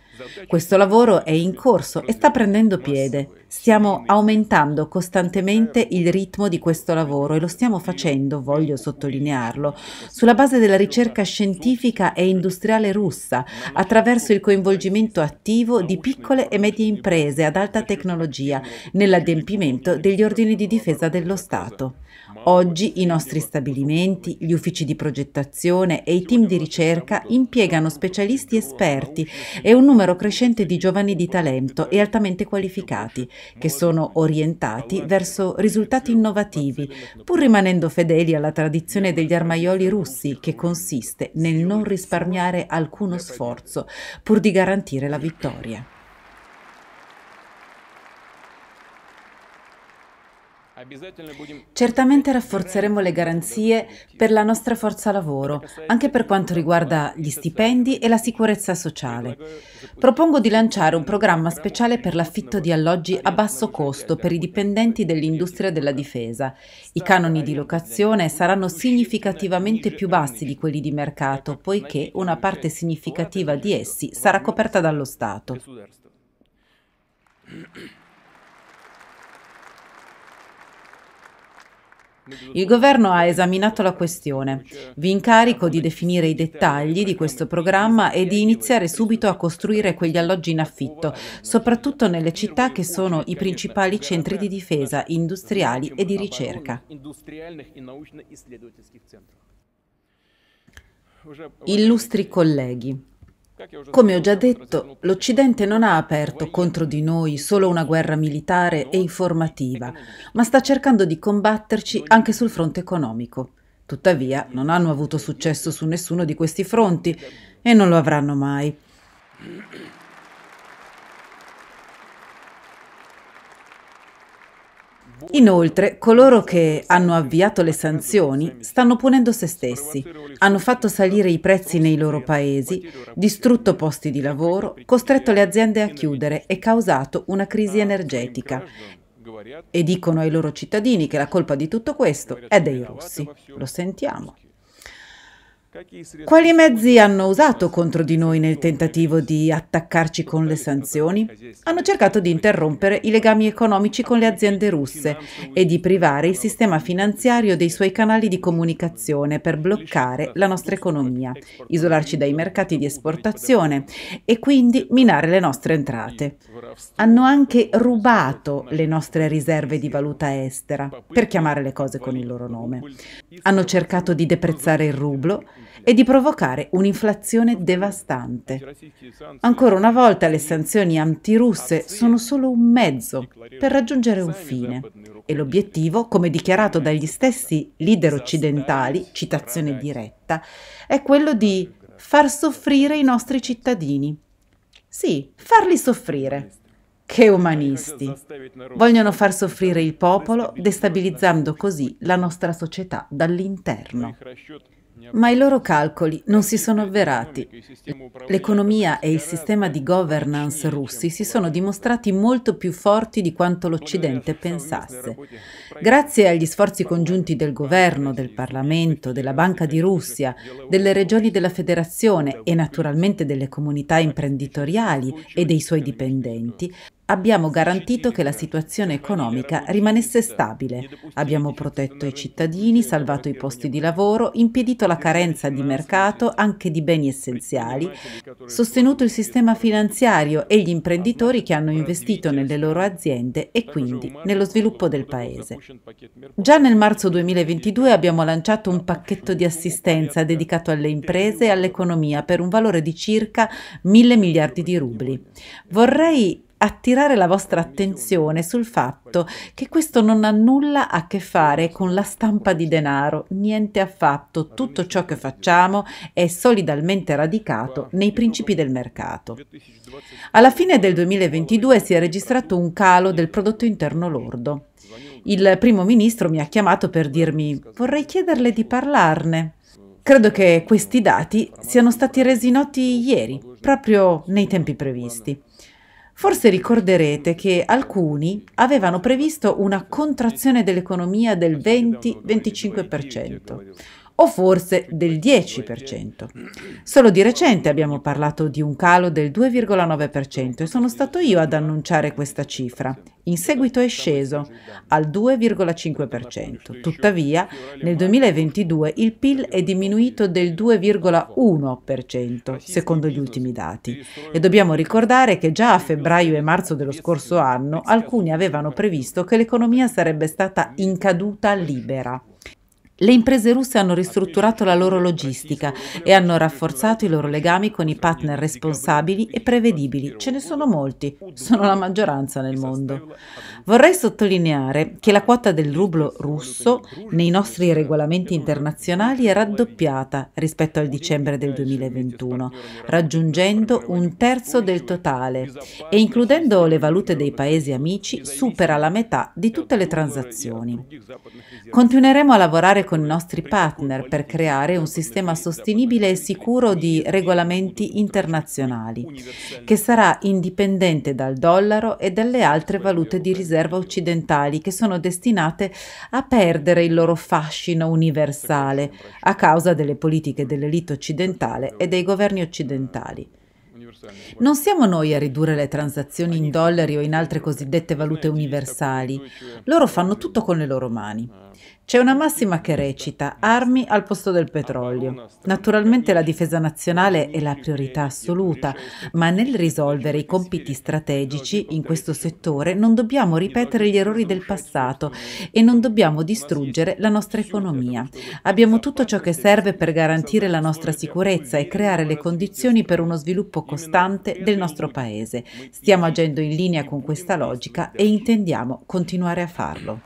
Questo lavoro è in corso e sta prendendo piede. Stiamo aumentando costantemente il ritmo di questo lavoro e lo stiamo facendo, voglio sottolinearlo, sulla base della ricerca scientifica e industriale russa, attraverso il coinvolgimento attivo di piccole e medie imprese ad alta tecnologia nell'adempimento degli ordini di difesa dello Stato. Oggi i nostri stabilimenti, gli uffici di progettazione e i team di ricerca impiegano specialisti esperti e un numero crescente di giovani di talento e altamente qualificati, che sono orientati verso risultati innovativi, pur rimanendo fedeli alla tradizione degli armaioli russi, che consiste nel non risparmiare alcuno sforzo pur di garantire la vittoria. Certamente rafforzeremo le garanzie per la nostra forza lavoro, anche per quanto riguarda gli stipendi e la sicurezza sociale. Propongo di lanciare un programma speciale per l'affitto di alloggi a basso costo per i dipendenti dell'industria della difesa. I canoni di locazione saranno significativamente più bassi di quelli di mercato, poiché una parte significativa di essi sarà coperta dallo Stato. Il governo ha esaminato la questione. Vi incarico di definire i dettagli di questo programma e di iniziare subito a costruire quegli alloggi in affitto, soprattutto nelle città che sono i principali centri di difesa industriali e di ricerca. Illustri colleghi, come ho già detto, l'Occidente non ha aperto contro di noi solo una guerra militare e informativa, ma sta cercando di combatterci anche sul fronte economico. Tuttavia, non hanno avuto successo su nessuno di questi fronti e non lo avranno mai. Inoltre, coloro che hanno avviato le sanzioni stanno punendo se stessi, hanno fatto salire i prezzi nei loro paesi, distrutto posti di lavoro, costretto le aziende a chiudere e causato una crisi energetica e dicono ai loro cittadini che la colpa di tutto questo è dei russi. Lo sentiamo. Quali mezzi hanno usato contro di noi nel tentativo di attaccarci con le sanzioni? Hanno cercato di interrompere i legami economici con le aziende russe e di privare il sistema finanziario dei suoi canali di comunicazione per bloccare la nostra economia, isolarci dai mercati di esportazione e quindi minare le nostre entrate. Hanno anche rubato le nostre riserve di valuta estera, per chiamare le cose con il loro nome. Hanno cercato di deprezzare il rublo e di provocare un'inflazione devastante. Ancora una volta le sanzioni antirusse sono solo un mezzo per raggiungere un fine e l'obiettivo, come dichiarato dagli stessi leader occidentali, citazione diretta, è quello di far soffrire i nostri cittadini. Sì, farli soffrire. Che umanisti! Vogliono far soffrire il popolo, destabilizzando così la nostra società dall'interno ma i loro calcoli non si sono avverati. L'economia e il sistema di governance russi si sono dimostrati molto più forti di quanto l'Occidente pensasse. Grazie agli sforzi congiunti del governo, del Parlamento, della Banca di Russia, delle regioni della Federazione e naturalmente delle comunità imprenditoriali e dei suoi dipendenti, abbiamo garantito che la situazione economica rimanesse stabile. Abbiamo protetto i cittadini, salvato i posti di lavoro, impedito la carenza di mercato anche di beni essenziali, sostenuto il sistema finanziario e gli imprenditori che hanno investito nelle loro aziende e quindi nello sviluppo del Paese. Già nel marzo 2022 abbiamo lanciato un pacchetto di assistenza dedicato alle imprese e all'economia per un valore di circa 1.000 miliardi di rubli. Vorrei attirare la vostra attenzione sul fatto che questo non ha nulla a che fare con la stampa di denaro, niente affatto, tutto ciò che facciamo è solidalmente radicato nei principi del mercato. Alla fine del 2022 si è registrato un calo del prodotto interno lordo. Il primo ministro mi ha chiamato per dirmi vorrei chiederle di parlarne. Credo che questi dati siano stati resi noti ieri, proprio nei tempi previsti. Forse ricorderete che alcuni avevano previsto una contrazione dell'economia del 20-25% o forse del 10%. Solo di recente abbiamo parlato di un calo del 2,9% e sono stato io ad annunciare questa cifra. In seguito è sceso al 2,5%. Tuttavia, nel 2022 il PIL è diminuito del 2,1%, secondo gli ultimi dati. E dobbiamo ricordare che già a febbraio e marzo dello scorso anno alcuni avevano previsto che l'economia sarebbe stata in caduta libera. Le imprese russe hanno ristrutturato la loro logistica e hanno rafforzato i loro legami con i partner responsabili e prevedibili. Ce ne sono molti, sono la maggioranza nel mondo. Vorrei sottolineare che la quota del rublo russo nei nostri regolamenti internazionali è raddoppiata rispetto al dicembre del 2021, raggiungendo un terzo del totale e includendo le valute dei paesi amici supera la metà di tutte le transazioni. Continueremo a lavorare con i nostri partner per creare un sistema sostenibile e sicuro di regolamenti internazionali, che sarà indipendente dal dollaro e dalle altre valute di riserva occidentali che sono destinate a perdere il loro fascino universale a causa delle politiche dell'elite occidentale e dei governi occidentali. Non siamo noi a ridurre le transazioni in dollari o in altre cosiddette valute universali. Loro fanno tutto con le loro mani. C'è una massima che recita armi al posto del petrolio. Naturalmente la difesa nazionale è la priorità assoluta, ma nel risolvere i compiti strategici in questo settore non dobbiamo ripetere gli errori del passato e non dobbiamo distruggere la nostra economia. Abbiamo tutto ciò che serve per garantire la nostra sicurezza e creare le condizioni per uno sviluppo costante del nostro Paese. Stiamo agendo in linea con questa logica e intendiamo continuare a farlo.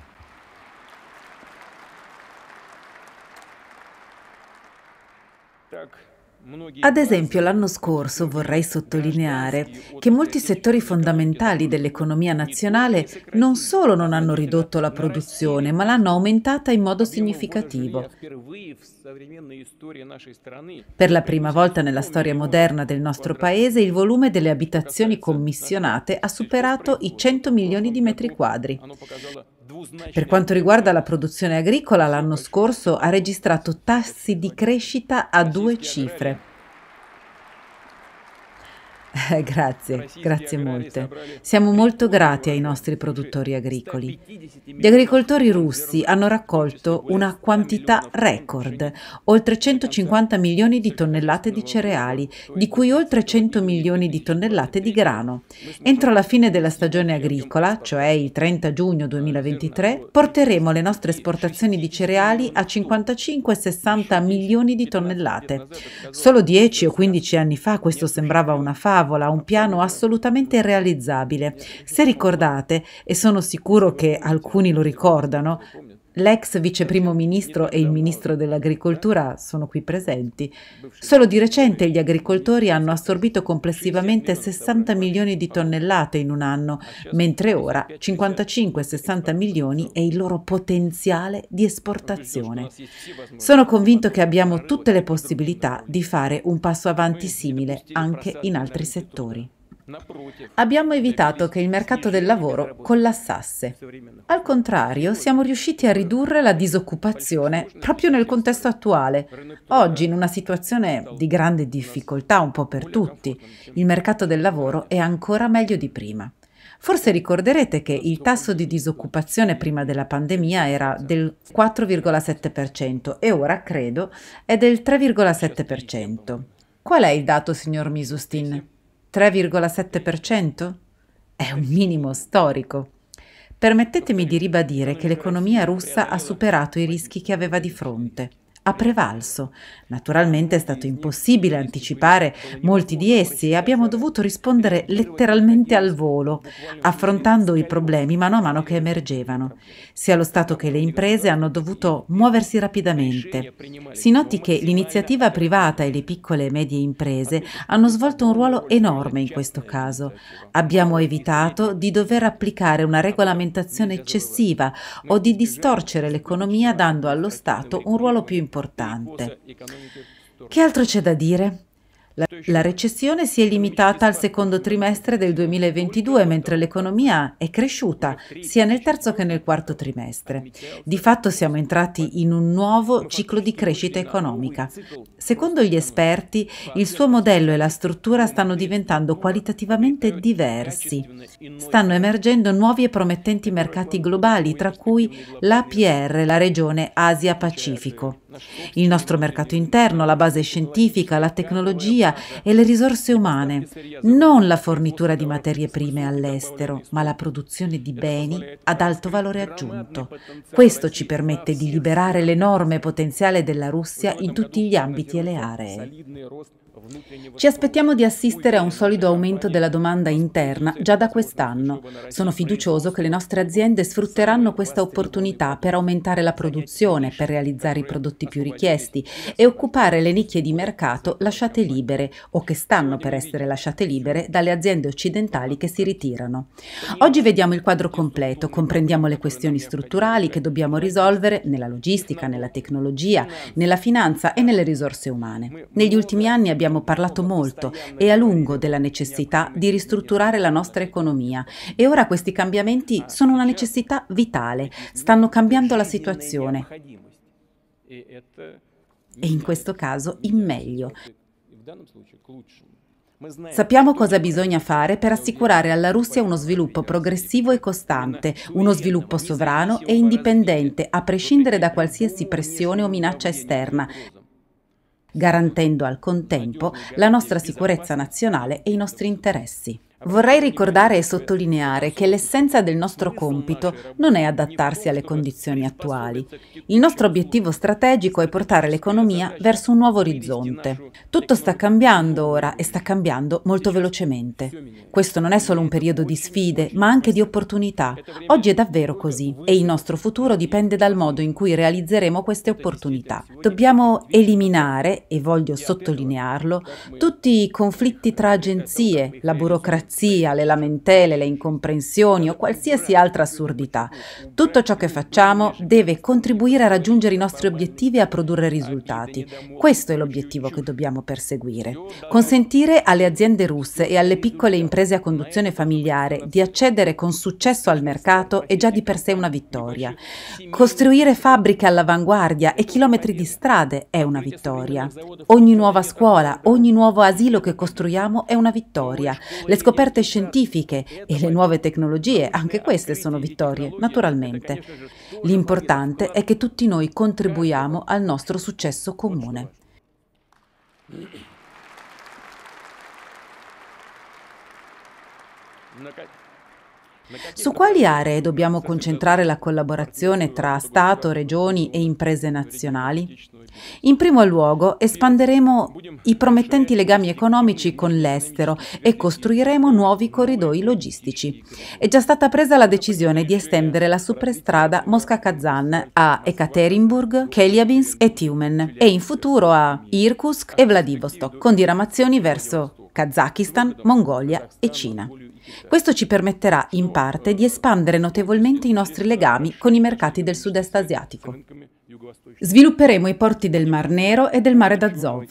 Ad esempio, l'anno scorso vorrei sottolineare che molti settori fondamentali dell'economia nazionale non solo non hanno ridotto la produzione, ma l'hanno aumentata in modo significativo. Per la prima volta nella storia moderna del nostro Paese il volume delle abitazioni commissionate ha superato i 100 milioni di metri quadri. Per quanto riguarda la produzione agricola, l'anno scorso ha registrato tassi di crescita a due cifre grazie, grazie molte. Siamo molto grati ai nostri produttori agricoli. Gli agricoltori russi hanno raccolto una quantità record, oltre 150 milioni di tonnellate di cereali, di cui oltre 100 milioni di tonnellate di grano. Entro la fine della stagione agricola, cioè il 30 giugno 2023, porteremo le nostre esportazioni di cereali a 55-60 milioni di tonnellate. Solo 10 o 15 anni fa questo sembrava una favola tavola un piano assolutamente realizzabile. Se ricordate, e sono sicuro che alcuni lo ricordano, L'ex vice primo ministro e il ministro dell'agricoltura sono qui presenti. Solo di recente gli agricoltori hanno assorbito complessivamente 60 milioni di tonnellate in un anno, mentre ora 55-60 milioni è il loro potenziale di esportazione. Sono convinto che abbiamo tutte le possibilità di fare un passo avanti simile anche in altri settori. Abbiamo evitato che il mercato del lavoro collassasse. Al contrario, siamo riusciti a ridurre la disoccupazione proprio nel contesto attuale. Oggi, in una situazione di grande difficoltà un po' per tutti, il mercato del lavoro è ancora meglio di prima. Forse ricorderete che il tasso di disoccupazione prima della pandemia era del 4,7% e ora, credo, è del 3,7%. Qual è il dato, signor Misustin? 3,7%? È un minimo storico. Permettetemi di ribadire che l'economia russa ha superato i rischi che aveva di fronte ha prevalso. Naturalmente è stato impossibile anticipare molti di essi e abbiamo dovuto rispondere letteralmente al volo, affrontando i problemi mano a mano che emergevano. Sia lo Stato che le imprese hanno dovuto muoversi rapidamente. Si noti che l'iniziativa privata e le piccole e medie imprese hanno svolto un ruolo enorme in questo caso. Abbiamo evitato di dover applicare una regolamentazione eccessiva o di distorcere l'economia dando allo Stato un ruolo più importante importante. Che altro c'è da dire? La, la, recessione si è limitata al secondo trimestre del 2022, mentre l'economia è cresciuta sia nel terzo che nel quarto trimestre. Di fatto siamo entrati in un nuovo ciclo di crescita economica. Secondo gli esperti, il suo modello e la struttura stanno diventando qualitativamente diversi. Stanno emergendo nuovi e promettenti mercati globali, tra cui l'APR, la regione Asia-Pacifico. Il nostro mercato interno, la base scientifica, la tecnologia e le risorse umane, non la fornitura di materie prime all'estero, ma la produzione di beni ad alto valore aggiunto. Questo ci permette di liberare l'enorme potenziale della Russia in tutti gli ambiti e le aree. Ci aspettiamo di assistere a un solido aumento della domanda interna già da quest'anno. Sono fiducioso che le nostre aziende sfrutteranno questa opportunità per aumentare la produzione, per realizzare i prodotti più richiesti e occupare le nicchie di mercato lasciate libere o che stanno per essere lasciate libere dalle aziende occidentali che si ritirano. Oggi vediamo il quadro completo, comprendiamo le questioni strutturali che dobbiamo risolvere nella logistica, nella tecnologia, nella finanza e nelle risorse umane. Negli ultimi anni abbiamo abbiamo parlato molto e a lungo della necessità di ristrutturare la nostra economia e ora questi cambiamenti sono una necessità vitale, stanno cambiando la situazione. E in questo caso in meglio. Sappiamo cosa bisogna fare per assicurare alla Russia uno sviluppo progressivo e costante, uno sviluppo sovrano e indipendente, a prescindere da qualsiasi pressione o minaccia esterna, garantendo al contempo la nostra sicurezza nazionale e i nostri interessi. Vorrei ricordare e sottolineare che l'essenza del nostro compito non è adattarsi alle condizioni attuali. Il nostro obiettivo strategico è portare l'economia verso un nuovo orizzonte. Tutto sta cambiando ora e sta cambiando molto velocemente. Questo non è solo un periodo di sfide, ma anche di opportunità. Oggi è davvero così e il nostro futuro dipende dal modo in cui realizzeremo queste opportunità. Dobbiamo eliminare, e voglio sottolinearlo, tutti i conflitti tra agenzie, la burocrazia, gelosia, le lamentele, le incomprensioni o qualsiasi altra assurdità. Tutto ciò che facciamo deve contribuire a raggiungere i nostri obiettivi e a produrre risultati. Questo è l'obiettivo che dobbiamo perseguire. Consentire alle aziende russe e alle piccole imprese a conduzione familiare di accedere con successo al mercato è già di per sé una vittoria. Costruire fabbriche all'avanguardia e chilometri di strade è una vittoria. Ogni nuova scuola, ogni nuovo asilo che costruiamo è una vittoria. Le scoperte scoperte scientifiche e le nuove tecnologie, anche queste sono vittorie, naturalmente. L'importante è che tutti noi contribuiamo al nostro successo comune. Su quali aree dobbiamo concentrare la collaborazione tra Stato, regioni e imprese nazionali? In primo luogo espanderemo i promettenti legami economici con l'estero e costruiremo nuovi corridoi logistici. È già stata presa la decisione di estendere la superstrada Mosca-Kazan a Ekaterinburg, Chelyabinsk e Tiumen e in futuro a Irkutsk e Vladivostok con diramazioni verso Kazakistan, Mongolia e Cina. Questo ci permetterà in parte di espandere notevolmente i nostri legami con i mercati del sud-est asiatico. Svilupperemo i porti del Mar Nero e del Mare d'Azov.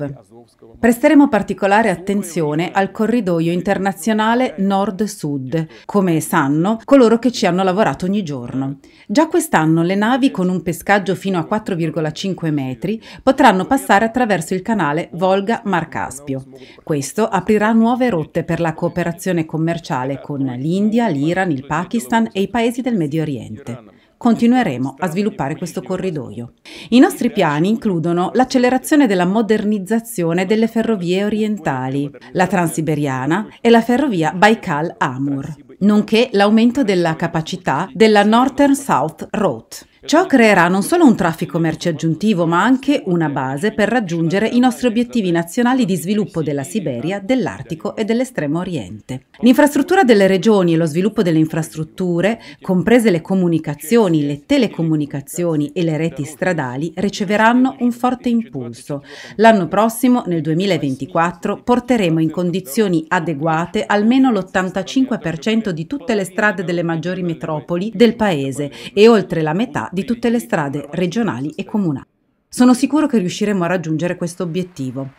Presteremo particolare attenzione al corridoio internazionale nord-sud, come sanno coloro che ci hanno lavorato ogni giorno. Già quest'anno le navi con un pescaggio fino a 4,5 metri potranno passare attraverso il canale Volga-Mar Caspio. Questo aprirà nuove rotte per la cooperazione commerciale con l'India, l'Iran, il Pakistan e i paesi del Medio Oriente continueremo a sviluppare questo corridoio. I nostri piani includono l'accelerazione della modernizzazione delle ferrovie orientali, la transiberiana e la ferrovia Baikal-Amur, nonché l'aumento della capacità della Northern South Road. Ciò creerà non solo un traffico merci aggiuntivo, ma anche una base per raggiungere i nostri obiettivi nazionali di sviluppo della Siberia, dell'Artico e dell'Estremo Oriente. L'infrastruttura delle regioni e lo sviluppo delle infrastrutture, comprese le comunicazioni, le telecomunicazioni e le reti stradali, riceveranno un forte impulso. L'anno prossimo, nel 2024, porteremo in condizioni adeguate almeno l'85% di tutte le strade delle maggiori metropoli del paese e oltre la metà di tutte le strade regionali e comunali. Sono sicuro che riusciremo a raggiungere questo obiettivo.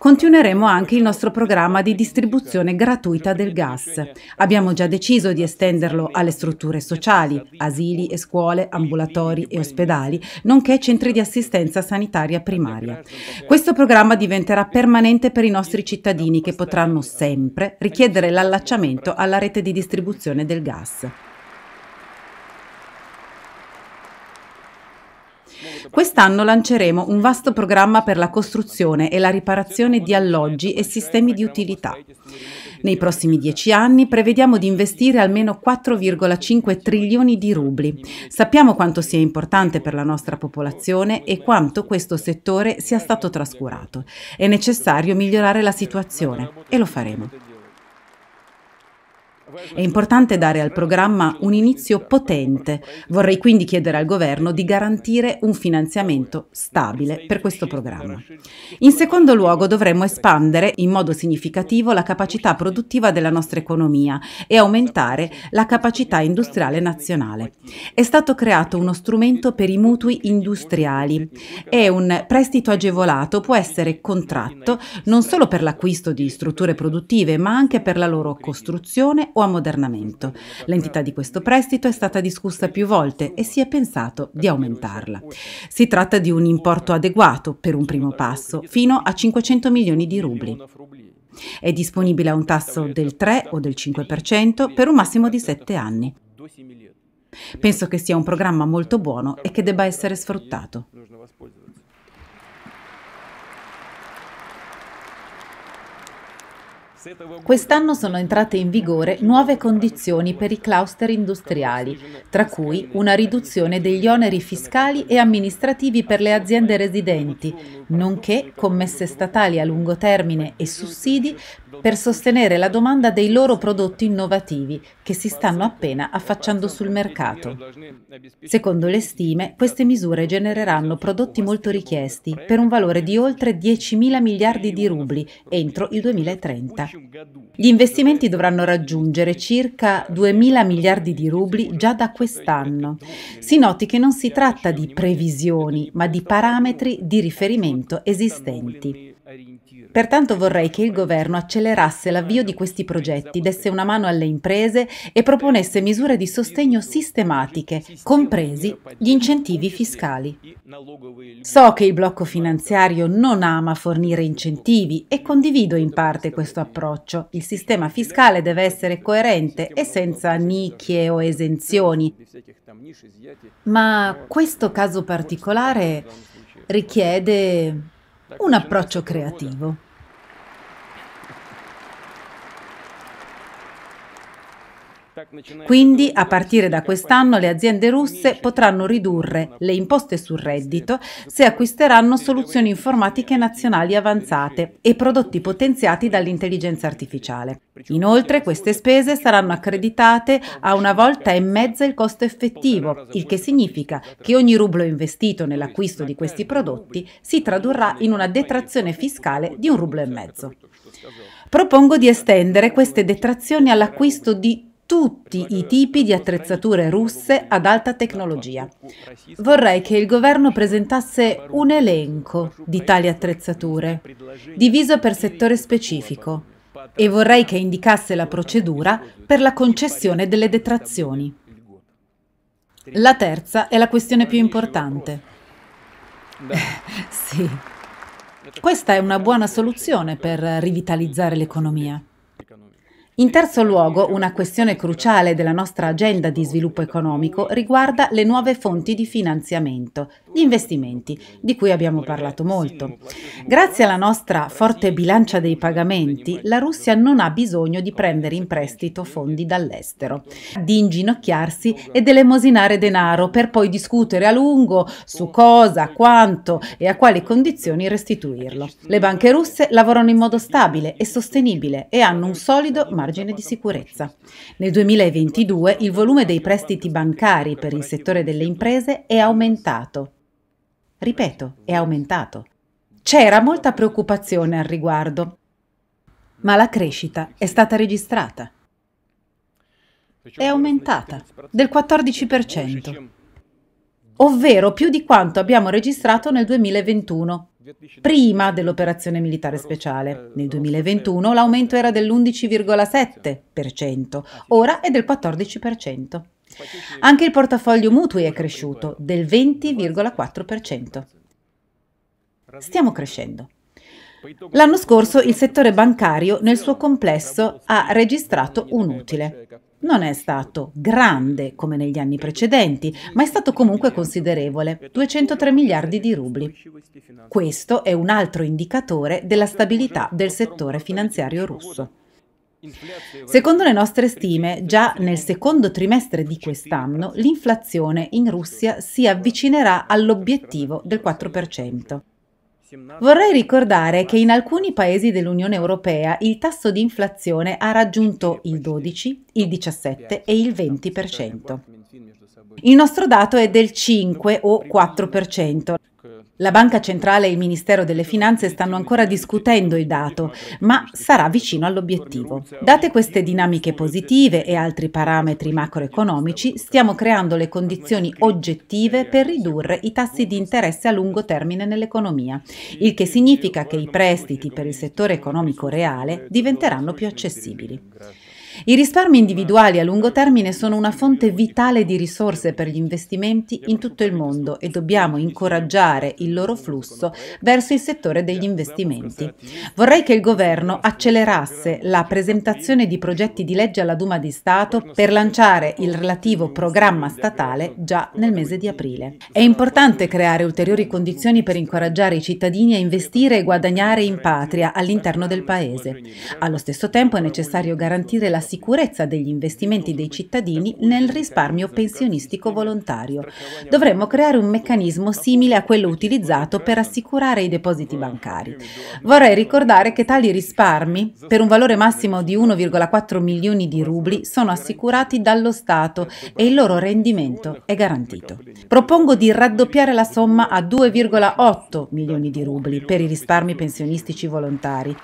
Continueremo anche il nostro programma di distribuzione gratuita del gas. Abbiamo già deciso di estenderlo alle strutture sociali, asili e scuole, ambulatori e ospedali, nonché centri di assistenza sanitaria primaria. Questo programma diventerà permanente per i nostri cittadini che potranno sempre richiedere l'allacciamento alla rete di distribuzione del gas. Quest'anno lanceremo un vasto programma per la costruzione e la riparazione di alloggi e sistemi di utilità. Nei prossimi dieci anni prevediamo di investire almeno 4,5 trilioni di rubli. Sappiamo quanto sia importante per la nostra popolazione e quanto questo settore sia stato trascurato. È necessario migliorare la situazione e lo faremo. È importante dare al programma un inizio potente. Vorrei quindi chiedere al governo di garantire un finanziamento stabile per questo programma. In secondo luogo dovremmo espandere in modo significativo la capacità produttiva della nostra economia e aumentare la capacità industriale nazionale. È stato creato uno strumento per i mutui industriali e un prestito agevolato può essere contratto non solo per l'acquisto di strutture produttive ma anche per la loro costruzione o o ammodernamento. L'entità di questo prestito è stata discussa più volte e si è pensato di aumentarla. Si tratta di un importo adeguato per un primo passo, fino a 500 milioni di rubli. È disponibile a un tasso del 3 o del 5% per un massimo di 7 anni. Penso che sia un programma molto buono e che debba essere sfruttato. Quest'anno sono entrate in vigore nuove condizioni per i cluster industriali, tra cui una riduzione degli oneri fiscali e amministrativi per le aziende residenti, nonché commesse statali a lungo termine e sussidi per sostenere la domanda dei loro prodotti innovativi che si stanno appena affacciando sul mercato. Secondo le stime, queste misure genereranno prodotti molto richiesti per un valore di oltre 10.000 miliardi di rubli entro il 2030. Gli investimenti dovranno raggiungere circa 2.000 miliardi di rubli già da quest'anno. Si noti che non si tratta di previsioni, ma di parametri di riferimento esistenti. Pertanto vorrei che il governo accelerasse l'avvio di questi progetti, desse una mano alle imprese e proponesse misure di sostegno sistematiche, compresi gli incentivi fiscali. So che il blocco finanziario non ama fornire incentivi e condivido in parte questo approccio. Il sistema fiscale deve essere coerente e senza nicchie o esenzioni. Ma questo caso particolare richiede un approccio creativo. Quindi a partire da quest'anno le aziende russe potranno ridurre le imposte sul reddito se acquisteranno soluzioni informatiche nazionali avanzate e prodotti potenziati dall'intelligenza artificiale. Inoltre queste spese saranno accreditate a una volta e mezza il costo effettivo, il che significa che ogni rublo investito nell'acquisto di questi prodotti si tradurrà in una detrazione fiscale di un rublo e mezzo. Propongo di estendere queste detrazioni all'acquisto di tutti i tipi di attrezzature russe ad alta tecnologia. Vorrei che il governo presentasse un elenco di tali attrezzature, diviso per settore specifico, e vorrei che indicasse la procedura per la concessione delle detrazioni. La terza è la questione più importante. sì. Questa è una buona soluzione per rivitalizzare l'economia. In terzo luogo, una questione cruciale della nostra agenda di sviluppo economico riguarda le nuove fonti di finanziamento, gli investimenti, di cui abbiamo parlato molto. Grazie alla nostra forte bilancia dei pagamenti, la Russia non ha bisogno di prendere in prestito fondi dall'estero, di inginocchiarsi ed elemosinare denaro per poi discutere a lungo su cosa, quanto e a quali condizioni restituirlo. Le banche russe lavorano in modo stabile e sostenibile e hanno un solido margine margine di sicurezza. Nel 2022 il volume dei prestiti bancari per il settore delle imprese è aumentato. Ripeto, è aumentato. C'era molta preoccupazione al riguardo, ma la crescita è stata registrata. È aumentata del 14%, ovvero più di quanto abbiamo registrato nel 2021, prima dell'operazione militare speciale. Eh, nel 2021 l'aumento era dell'11,7%, ah, ora è del 14%. Anche il portafoglio mutui è cresciuto del 20,4%. Stiamo crescendo. L'anno scorso il settore bancario nel suo complesso ha registrato un utile. Non è stato grande come negli anni precedenti, ma è stato comunque considerevole, 203 miliardi di rubli. Questo è un altro indicatore della stabilità del settore finanziario russo. Secondo le nostre stime, già nel secondo trimestre di quest'anno l'inflazione in Russia si avvicinerà all'obiettivo del 4%. Vorrei ricordare che in alcuni paesi dell'Unione Europea il tasso di inflazione ha raggiunto il 12, il 17 e il 20%. Il nostro dato è del 5 o 4%. La Banca Centrale e il Ministero delle Finanze stanno ancora discutendo il dato, ma sarà vicino all'obiettivo. Date queste dinamiche positive e altri parametri macroeconomici, stiamo creando le condizioni oggettive per ridurre i tassi di interesse a lungo termine nell'economia, il che significa che i prestiti per il settore economico reale diventeranno più accessibili. I risparmi individuali a lungo termine sono una fonte vitale di risorse per gli investimenti in tutto il mondo e dobbiamo incoraggiare il loro flusso verso il settore degli investimenti. Vorrei che il governo accelerasse la presentazione di progetti di legge alla Duma di Stato per lanciare il relativo programma statale già nel mese di aprile. È importante creare ulteriori condizioni per incoraggiare i cittadini a investire e guadagnare in patria all'interno del Paese. Allo stesso tempo è necessario garantire la sicurezza degli investimenti dei cittadini nel risparmio pensionistico volontario. Dovremmo creare un meccanismo simile a quello utilizzato per assicurare i depositi bancari. Vorrei ricordare che tali risparmi, per un valore massimo di 1,4 milioni di rubli, sono assicurati dallo Stato e il loro rendimento è garantito. Propongo di raddoppiare la somma a 2,8 milioni di rubli per i risparmi pensionistici volontari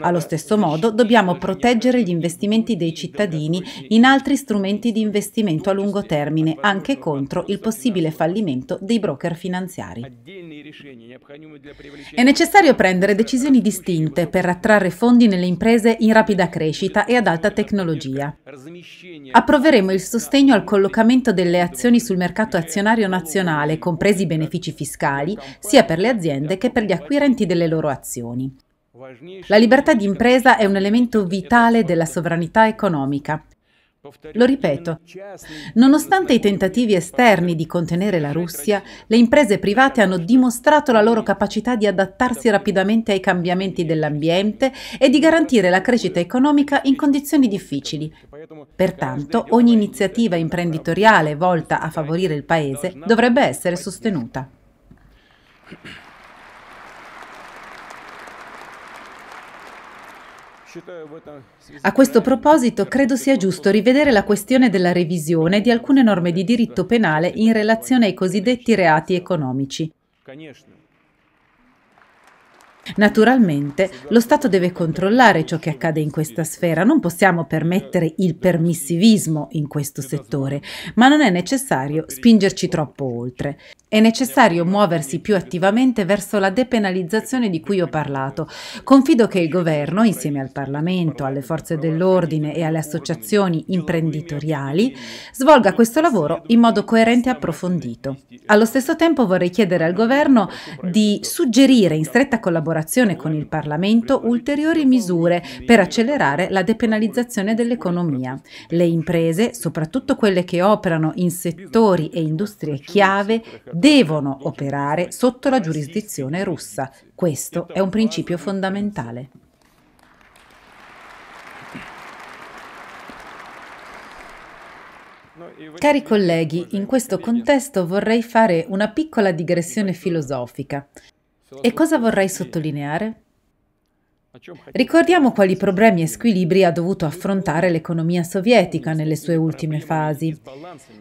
Allo stesso modo dobbiamo proteggere gli investimenti dei cittadini in altri strumenti di investimento a lungo termine, anche contro il possibile fallimento dei broker finanziari. È necessario prendere decisioni distinte per attrarre fondi nelle imprese in rapida crescita e ad alta tecnologia. Approveremo il sostegno al collocamento delle azioni sul mercato azionario nazionale, compresi i benefici fiscali, sia per le aziende che per gli acquirenti delle loro azioni. La libertà di impresa è un elemento vitale della sovranità economica. Lo ripeto, nonostante i tentativi esterni di contenere la Russia, le imprese private hanno dimostrato la loro capacità di adattarsi rapidamente ai cambiamenti dell'ambiente e di garantire la crescita economica in condizioni difficili. Pertanto, ogni iniziativa imprenditoriale volta a favorire il Paese dovrebbe essere sostenuta. A questo proposito, credo sia giusto rivedere la questione della revisione di alcune norme di diritto penale in relazione ai cosiddetti reati economici. Naturalmente lo Stato deve controllare ciò che accade in questa sfera, non possiamo permettere il permissivismo in questo settore, ma non è necessario spingerci troppo oltre. È necessario muoversi più attivamente verso la depenalizzazione di cui ho parlato. Confido che il governo, insieme al Parlamento, alle forze dell'ordine e alle associazioni imprenditoriali, svolga questo lavoro in modo coerente e approfondito. Allo stesso tempo vorrei chiedere al governo di suggerire in stretta collaborazione collaborazione con il Parlamento, ulteriori misure per accelerare la depenalizzazione dell'economia. Le imprese, soprattutto quelle che operano in settori e industrie chiave, devono operare sotto la giurisdizione russa. Questo è un principio fondamentale. Cari colleghi, in questo contesto vorrei fare una piccola digressione filosofica. E cosa vorrei sottolineare? Ricordiamo quali problemi e squilibri ha dovuto affrontare l'economia sovietica nelle sue ultime fasi.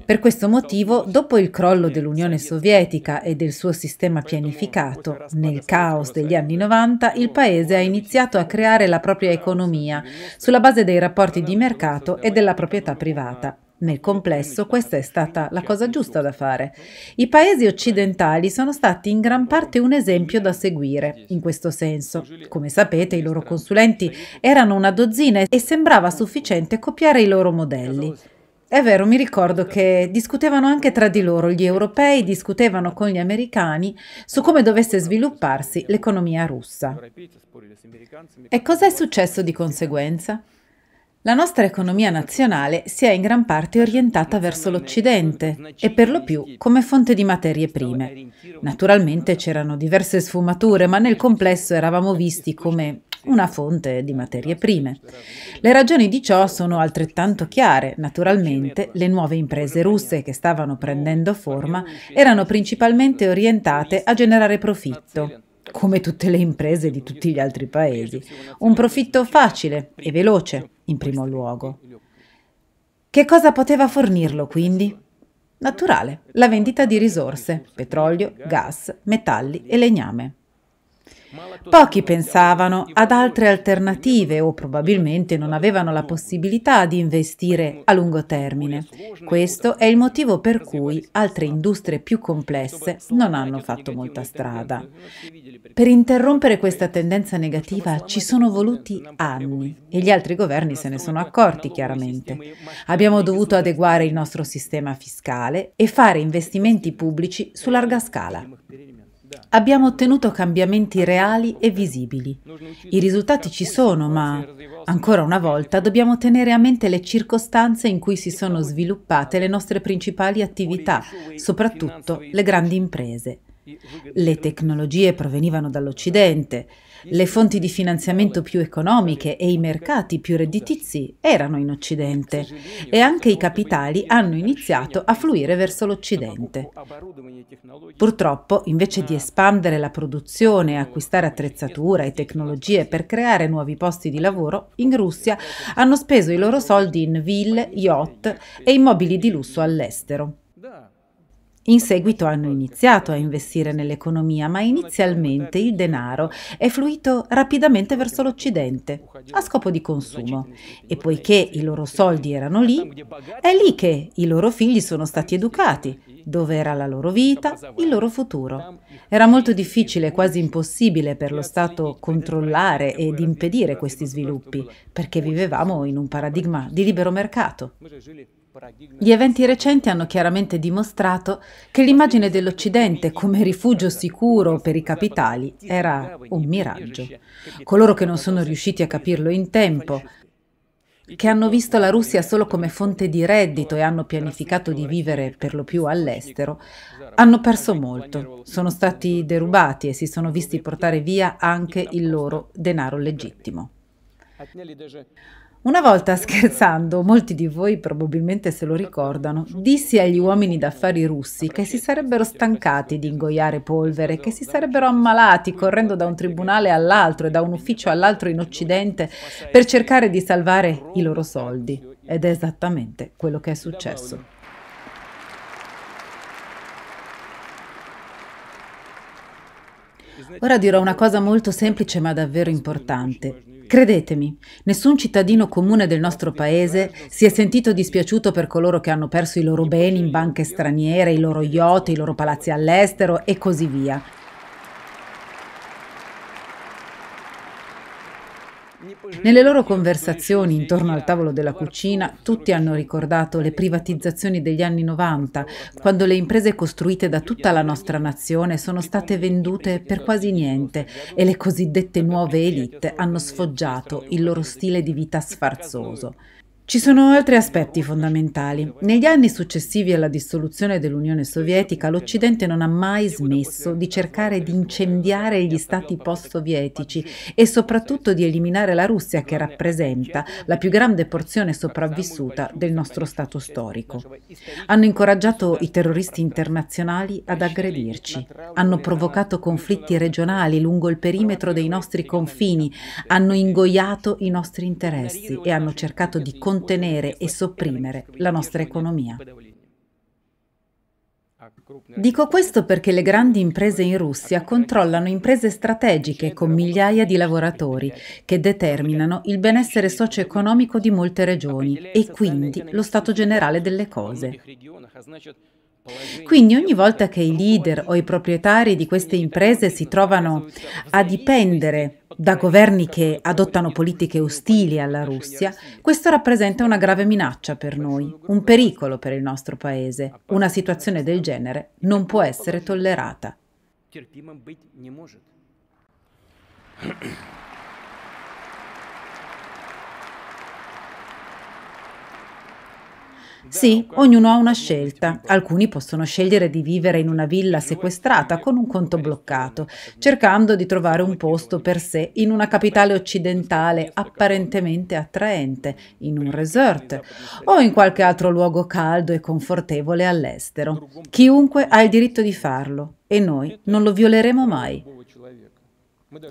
Per questo motivo, dopo il crollo dell'Unione Sovietica e del suo sistema pianificato, nel caos degli anni 90, il Paese ha iniziato a creare la propria economia sulla base dei rapporti di mercato e della proprietà privata. Nel complesso questa è stata la cosa giusta da fare. I paesi occidentali sono stati in gran parte un esempio da seguire in questo senso. Come sapete i loro consulenti erano una dozzina e sembrava sufficiente copiare i loro modelli. È vero, mi ricordo che discutevano anche tra di loro, gli europei discutevano con gli americani su come dovesse svilupparsi l'economia russa. E cos'è successo di conseguenza? La nostra economia nazionale si è in gran parte orientata verso l'Occidente e per lo più come fonte di materie prime. Naturalmente c'erano diverse sfumature, ma nel complesso eravamo visti come una fonte di materie prime. Le ragioni di ciò sono altrettanto chiare. Naturalmente le nuove imprese russe che stavano prendendo forma erano principalmente orientate a generare profitto come tutte le imprese di tutti gli altri paesi, un profitto facile e veloce in primo luogo. Che cosa poteva fornirlo quindi? Naturale, la vendita di risorse, petrolio, gas, metalli e legname. Pochi pensavano ad altre alternative o probabilmente non avevano la possibilità di investire a lungo termine. Questo è il motivo per cui altre industrie più complesse non hanno fatto molta strada. Per interrompere questa tendenza negativa ci sono voluti anni e gli altri governi se ne sono accorti chiaramente. Abbiamo dovuto adeguare il nostro sistema fiscale e fare investimenti pubblici su larga scala abbiamo ottenuto cambiamenti reali e visibili. I risultati ci sono, ma ancora una volta dobbiamo tenere a mente le circostanze in cui si sono sviluppate le nostre principali attività, soprattutto le grandi imprese. Le tecnologie provenivano dall'Occidente, le fonti di finanziamento più economiche e i mercati più redditizi erano in Occidente e anche i capitali hanno iniziato a fluire verso l'Occidente. Purtroppo, invece di espandere la produzione e acquistare attrezzatura e tecnologie per creare nuovi posti di lavoro, in Russia hanno speso i loro soldi in ville, yacht e immobili di lusso all'estero. In seguito hanno iniziato a investire nell'economia, ma inizialmente il denaro è fluito rapidamente verso l'Occidente, a scopo di consumo. E poiché i loro soldi erano lì, è lì che i loro figli sono stati educati, dove era la loro vita, il loro futuro. Era molto difficile, quasi impossibile per lo Stato controllare ed impedire questi sviluppi, perché vivevamo in un paradigma di libero mercato. Gli eventi recenti hanno chiaramente dimostrato che l'immagine dell'Occidente come rifugio sicuro per i capitali era un miraggio. Coloro che non sono riusciti a capirlo in tempo, che hanno visto la Russia solo come fonte di reddito e hanno pianificato di vivere per lo più all'estero, hanno perso molto, sono stati derubati e si sono visti portare via anche il loro denaro legittimo. Una volta scherzando, molti di voi probabilmente se lo ricordano, dissi agli uomini d'affari russi che si sarebbero stancati di ingoiare polvere, che si sarebbero ammalati correndo da un tribunale all'altro e da un ufficio all'altro in Occidente per cercare di salvare i loro soldi. Ed è esattamente quello che è successo. Ora dirò una cosa molto semplice ma davvero importante. Credetemi, nessun cittadino comune del nostro paese si è sentito dispiaciuto per coloro che hanno perso i loro beni in banche straniere, i loro yacht, i loro palazzi all'estero e così via. Nelle loro conversazioni intorno al tavolo della cucina tutti hanno ricordato le privatizzazioni degli anni 90, quando le imprese costruite da tutta la nostra nazione sono state vendute per quasi niente e le cosiddette nuove elite hanno sfoggiato il loro stile di vita sfarzoso. Ci sono altri aspetti fondamentali. Negli anni successivi alla dissoluzione dell'Unione Sovietica, l'Occidente non ha mai smesso di cercare di incendiare gli stati post-sovietici e soprattutto di eliminare la Russia che rappresenta la più grande porzione sopravvissuta del nostro stato storico. Hanno incoraggiato i terroristi internazionali ad aggredirci, hanno provocato conflitti regionali lungo il perimetro dei nostri confini, hanno ingoiato i nostri interessi e hanno cercato di contrastare contenere e sopprimere la nostra economia. Dico questo perché le grandi imprese in Russia controllano imprese strategiche con migliaia di lavoratori che determinano il benessere socio-economico di molte regioni e quindi lo stato generale delle cose. Quindi ogni volta che i leader o i proprietari di queste imprese si trovano a dipendere da governi che adottano politiche ostili alla Russia, questo rappresenta una grave minaccia per noi, un pericolo per il nostro Paese. Una situazione del genere non può essere tollerata. Sì, ognuno ha una scelta. Alcuni possono scegliere di vivere in una villa sequestrata con un conto bloccato, cercando di trovare un posto per sé in una capitale occidentale apparentemente attraente, in un resort o in qualche altro luogo caldo e confortevole all'estero. Chiunque ha il diritto di farlo e noi non lo violeremo mai.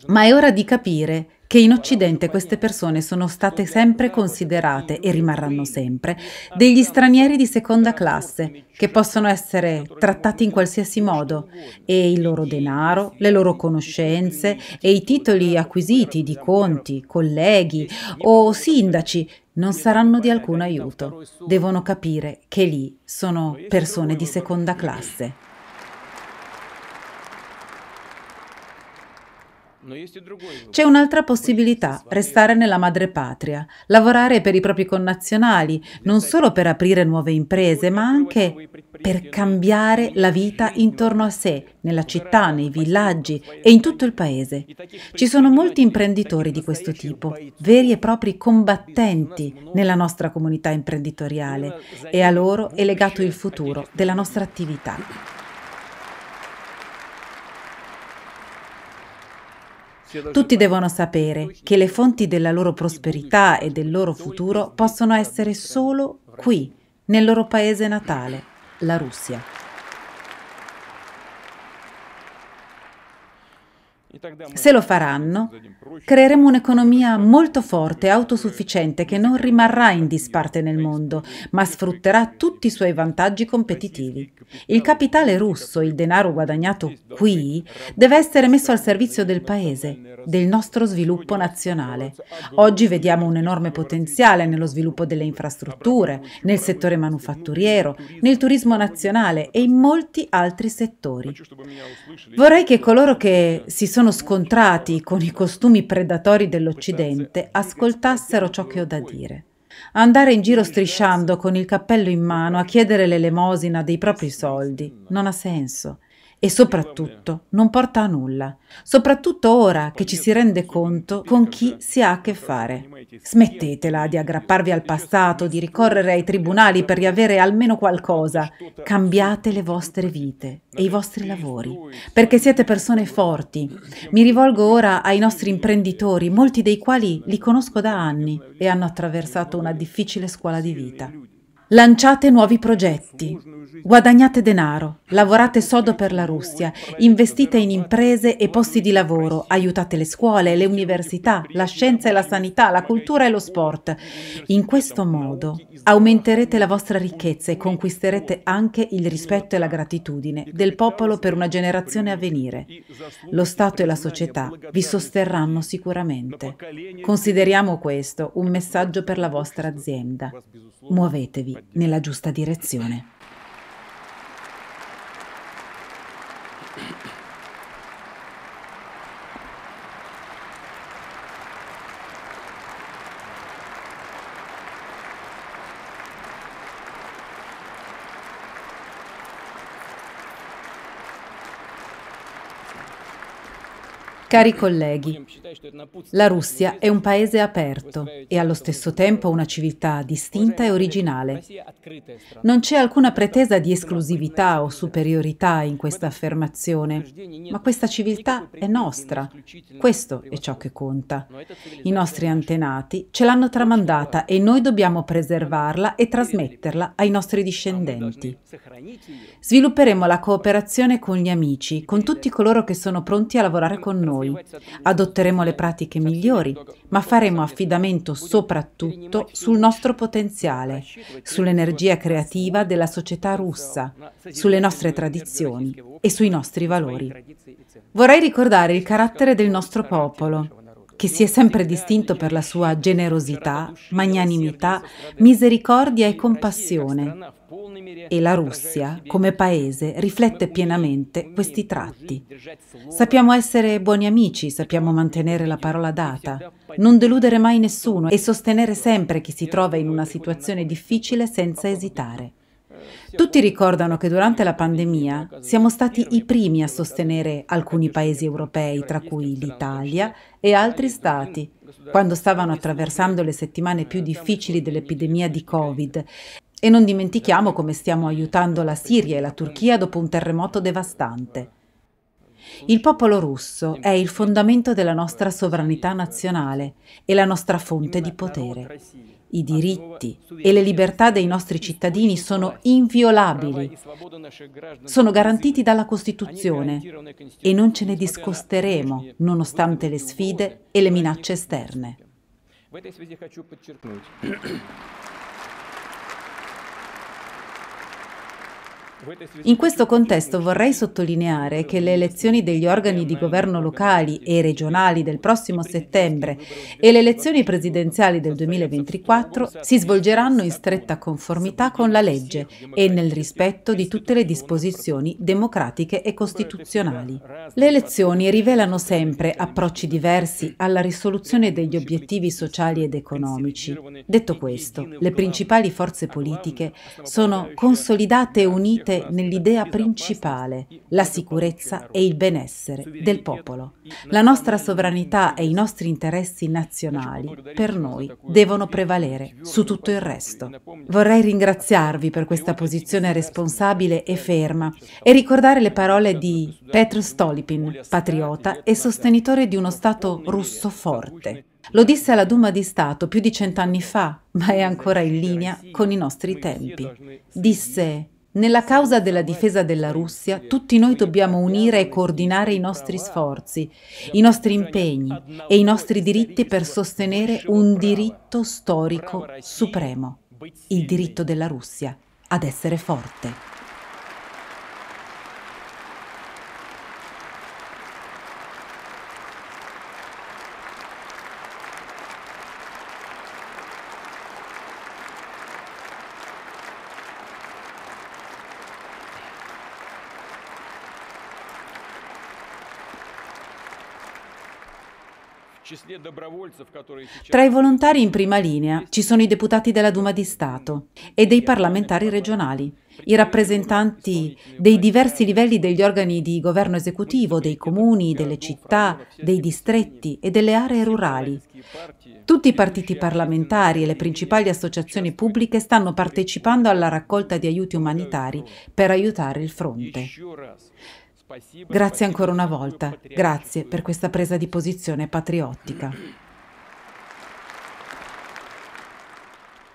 Ma è ora di capire che in Occidente queste persone sono state sempre considerate e rimarranno sempre degli stranieri di seconda classe che possono essere trattati in qualsiasi modo e il loro denaro, le loro conoscenze e i titoli acquisiti di conti, colleghi o sindaci non saranno di alcun aiuto. Devono capire che lì sono persone di seconda classe. C'è un'altra possibilità, restare nella madrepatria, lavorare per i propri connazionali, non solo per aprire nuove imprese, ma anche per cambiare la vita intorno a sé, nella città, nei villaggi e in tutto il paese. Ci sono molti imprenditori di questo tipo, veri e propri combattenti nella nostra comunità imprenditoriale e a loro è legato il futuro della nostra attività. Tutti devono sapere che le fonti della loro prosperità e del loro futuro possono essere solo qui, nel loro paese natale, la Russia. Se lo faranno, creeremo un'economia molto forte, autosufficiente, che non rimarrà in disparte nel mondo, ma sfrutterà tutti i suoi vantaggi competitivi. Il capitale russo, il denaro guadagnato qui, deve essere messo al servizio del paese, del nostro sviluppo nazionale. Oggi vediamo un enorme potenziale nello sviluppo delle infrastrutture, nel settore manufatturiero, nel turismo nazionale e in molti altri settori. Vorrei che coloro che si sono sono scontrati con i costumi predatori dell'Occidente ascoltassero ciò che ho da dire. Andare in giro strisciando con il cappello in mano a chiedere l'elemosina dei propri soldi non ha senso e soprattutto non porta a nulla, soprattutto ora che ci si rende conto con chi si ha a che fare. Smettetela di aggrapparvi al passato, di ricorrere ai tribunali per riavere almeno qualcosa. Cambiate le vostre vite e i vostri lavori, perché siete persone forti. Mi rivolgo ora ai nostri imprenditori, molti dei quali li conosco da anni e hanno attraversato una difficile scuola di vita. Lanciate nuovi progetti, guadagnate denaro, lavorate sodo per la Russia, investite in imprese e posti di lavoro, aiutate le scuole, le università, la scienza e la sanità, la cultura e lo sport. In questo modo aumenterete la vostra ricchezza e conquisterete anche il rispetto e la gratitudine del popolo per una generazione a venire. Lo Stato e la società vi sosterranno sicuramente. Consideriamo questo un messaggio per la vostra azienda. Muovetevi nella giusta direzione. Cari colleghi, la Russia è un paese aperto e allo stesso tempo una civiltà distinta e originale. Non c'è alcuna pretesa di esclusività o superiorità in questa affermazione, ma questa civiltà è nostra. Questo è ciò che conta. I nostri antenati ce l'hanno tramandata e noi dobbiamo preservarla e trasmetterla ai nostri discendenti. Svilupperemo la cooperazione con gli amici, con tutti coloro che sono pronti a lavorare con noi noi. Adotteremo le pratiche migliori, ma faremo affidamento soprattutto sul nostro potenziale, sull'energia creativa della società russa, sulle nostre tradizioni e sui nostri valori. Vorrei ricordare il carattere del nostro popolo che si è sempre distinto per la sua generosità, magnanimità, misericordia e compassione. E la Russia, come paese, riflette pienamente questi tratti. Sappiamo essere buoni amici, sappiamo mantenere la parola data, non deludere mai nessuno e sostenere sempre chi si trova in una situazione difficile senza esitare. Tutti ricordano che durante la pandemia siamo stati i primi a sostenere alcuni paesi europei, tra cui l'Italia e altri stati, quando stavano attraversando le settimane più difficili dell'epidemia di Covid e non dimentichiamo come stiamo aiutando la Siria e la Turchia dopo un terremoto devastante. Il popolo russo è il fondamento della nostra sovranità nazionale e la nostra fonte di potere. I diritti e le libertà dei nostri cittadini sono inviolabili, sono garantiti dalla Costituzione e non ce ne discosteremo nonostante le sfide e le minacce esterne. In questo contesto vorrei sottolineare che le elezioni degli organi di governo locali e regionali del prossimo settembre e le elezioni presidenziali del 2024 si svolgeranno in stretta conformità con la legge e nel rispetto di tutte le disposizioni democratiche e costituzionali. Le elezioni rivelano sempre approcci diversi alla risoluzione degli obiettivi sociali ed economici. Detto questo, le principali forze politiche sono consolidate e unite basate nell'idea principale, la sicurezza e il benessere del popolo. La nostra sovranità e i nostri interessi nazionali per noi devono prevalere su tutto il resto. Vorrei ringraziarvi per questa posizione responsabile e ferma e ricordare le parole di Petr Stolypin, patriota e sostenitore di uno Stato russo forte. Lo disse alla Duma di Stato più di cent'anni fa, ma è ancora in linea con i nostri tempi. Disse nella causa della difesa della Russia tutti noi dobbiamo unire e coordinare i nostri sforzi, i nostri impegni e i nostri diritti per sostenere un diritto storico supremo, il diritto della Russia ad essere forte. Tra i volontari in prima linea ci sono i deputati della Duma di Stato e dei parlamentari regionali, i rappresentanti dei diversi livelli degli organi di governo esecutivo, dei comuni, delle città, dei distretti e delle aree rurali. Tutti i partiti parlamentari e le principali associazioni pubbliche stanno partecipando alla raccolta di aiuti umanitari per aiutare il fronte. Grazie ancora una volta, grazie per questa presa di posizione patriottica.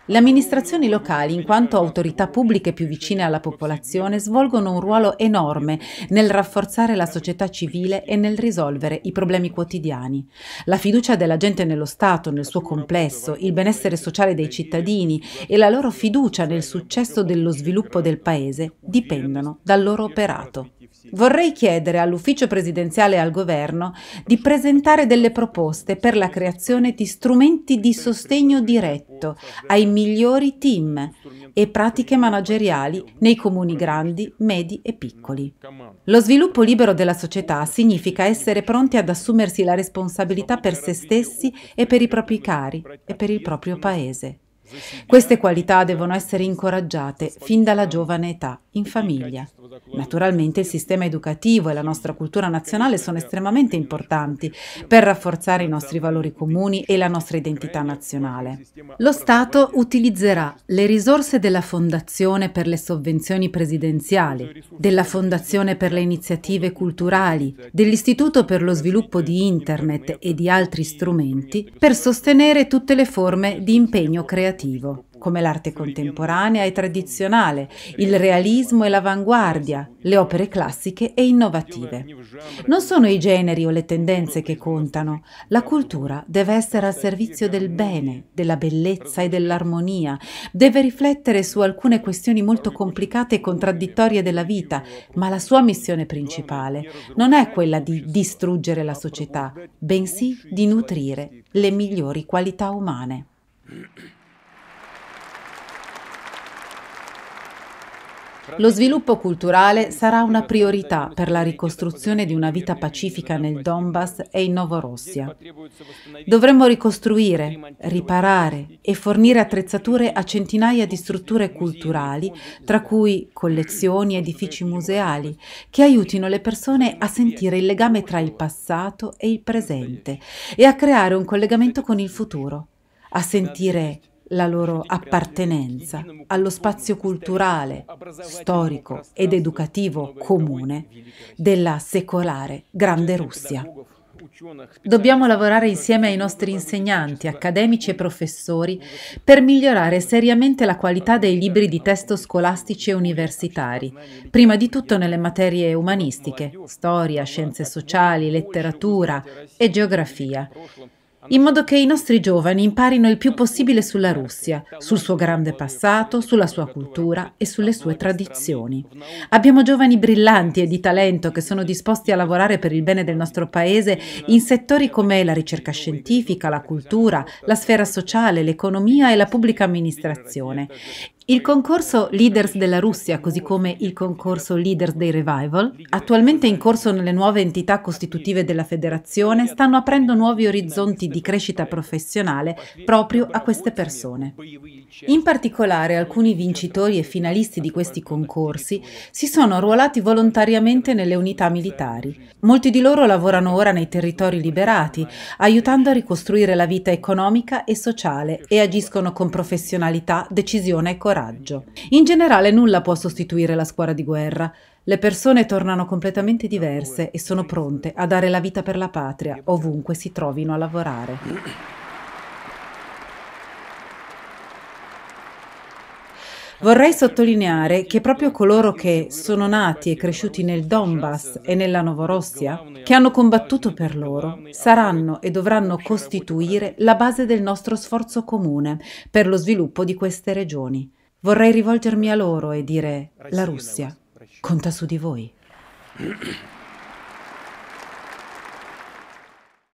Le amministrazioni locali, in quanto autorità pubbliche più vicine alla popolazione, svolgono un ruolo enorme nel rafforzare la società civile e nel risolvere i problemi quotidiani. La fiducia della gente nello Stato, nel suo complesso, il benessere sociale dei cittadini e la loro fiducia nel successo dello sviluppo del Paese dipendono dal loro operato vorrei chiedere all'ufficio presidenziale e al governo di presentare delle proposte per la creazione di strumenti di sostegno diretto ai migliori team e pratiche manageriali nei comuni grandi, medi e piccoli. Lo sviluppo libero della società significa essere pronti ad assumersi la responsabilità per se stessi e per i propri cari e per il proprio paese. Queste qualità devono essere incoraggiate fin dalla giovane età in famiglia. Naturalmente il sistema educativo e la nostra cultura nazionale sono estremamente importanti per rafforzare i nostri valori comuni e la nostra identità nazionale. Lo Stato utilizzerà le risorse della Fondazione per le sovvenzioni presidenziali, della Fondazione per le iniziative culturali, dell'Istituto per lo sviluppo di Internet e di altri strumenti per sostenere tutte le forme di impegno creativo come l'arte contemporanea e tradizionale, il realismo e l'avanguardia, le opere classiche e innovative. Non sono i generi o le tendenze che contano, la cultura deve essere al servizio del bene, della bellezza e dell'armonia, deve riflettere su alcune questioni molto complicate e contraddittorie della vita, ma la sua missione principale non è quella di distruggere la società, bensì di nutrire le migliori qualità umane. Lo sviluppo culturale sarà una priorità per la ricostruzione di una vita pacifica nel Donbass e in Novorossia. Dovremmo ricostruire, riparare e fornire attrezzature a centinaia di strutture culturali, tra cui collezioni e edifici museali, che aiutino le persone a sentire il legame tra il passato e il presente e a creare un collegamento con il futuro, a sentire la loro appartenenza allo spazio culturale, storico ed educativo comune della secolare Grande Russia. Dobbiamo lavorare insieme ai nostri insegnanti, accademici e professori per migliorare seriamente la qualità dei libri di testo scolastici e universitari, prima di tutto nelle materie umanistiche, storia, scienze sociali, letteratura e geografia in modo che i nostri giovani imparino il più possibile sulla Russia, sul suo grande passato, sulla sua cultura e sulle sue tradizioni. Abbiamo giovani brillanti e di talento che sono disposti a lavorare per il bene del nostro paese in settori come la ricerca scientifica, la cultura, la sfera sociale, l'economia e la pubblica amministrazione. Il concorso Leaders della Russia, così come il concorso Leaders dei Revival, attualmente in corso nelle nuove entità costitutive della federazione, stanno aprendo nuovi orizzonti di crescita professionale proprio a queste persone. In particolare alcuni vincitori e finalisti di questi concorsi si sono arruolati volontariamente nelle unità militari. Molti di loro lavorano ora nei territori liberati, aiutando a ricostruire la vita economica e sociale e agiscono con professionalità, decisione e coraggio coraggio. In generale nulla può sostituire la squadra di guerra. Le persone tornano completamente diverse e sono pronte a dare la vita per la patria, ovunque si trovino a lavorare. Vorrei sottolineare che proprio coloro che sono nati e cresciuti nel Donbass e nella Novorossia, che hanno combattuto per loro, saranno e dovranno costituire la base del nostro sforzo comune per lo sviluppo di queste regioni. Vorrei rivolgermi a loro e dire la Russia conta su di voi.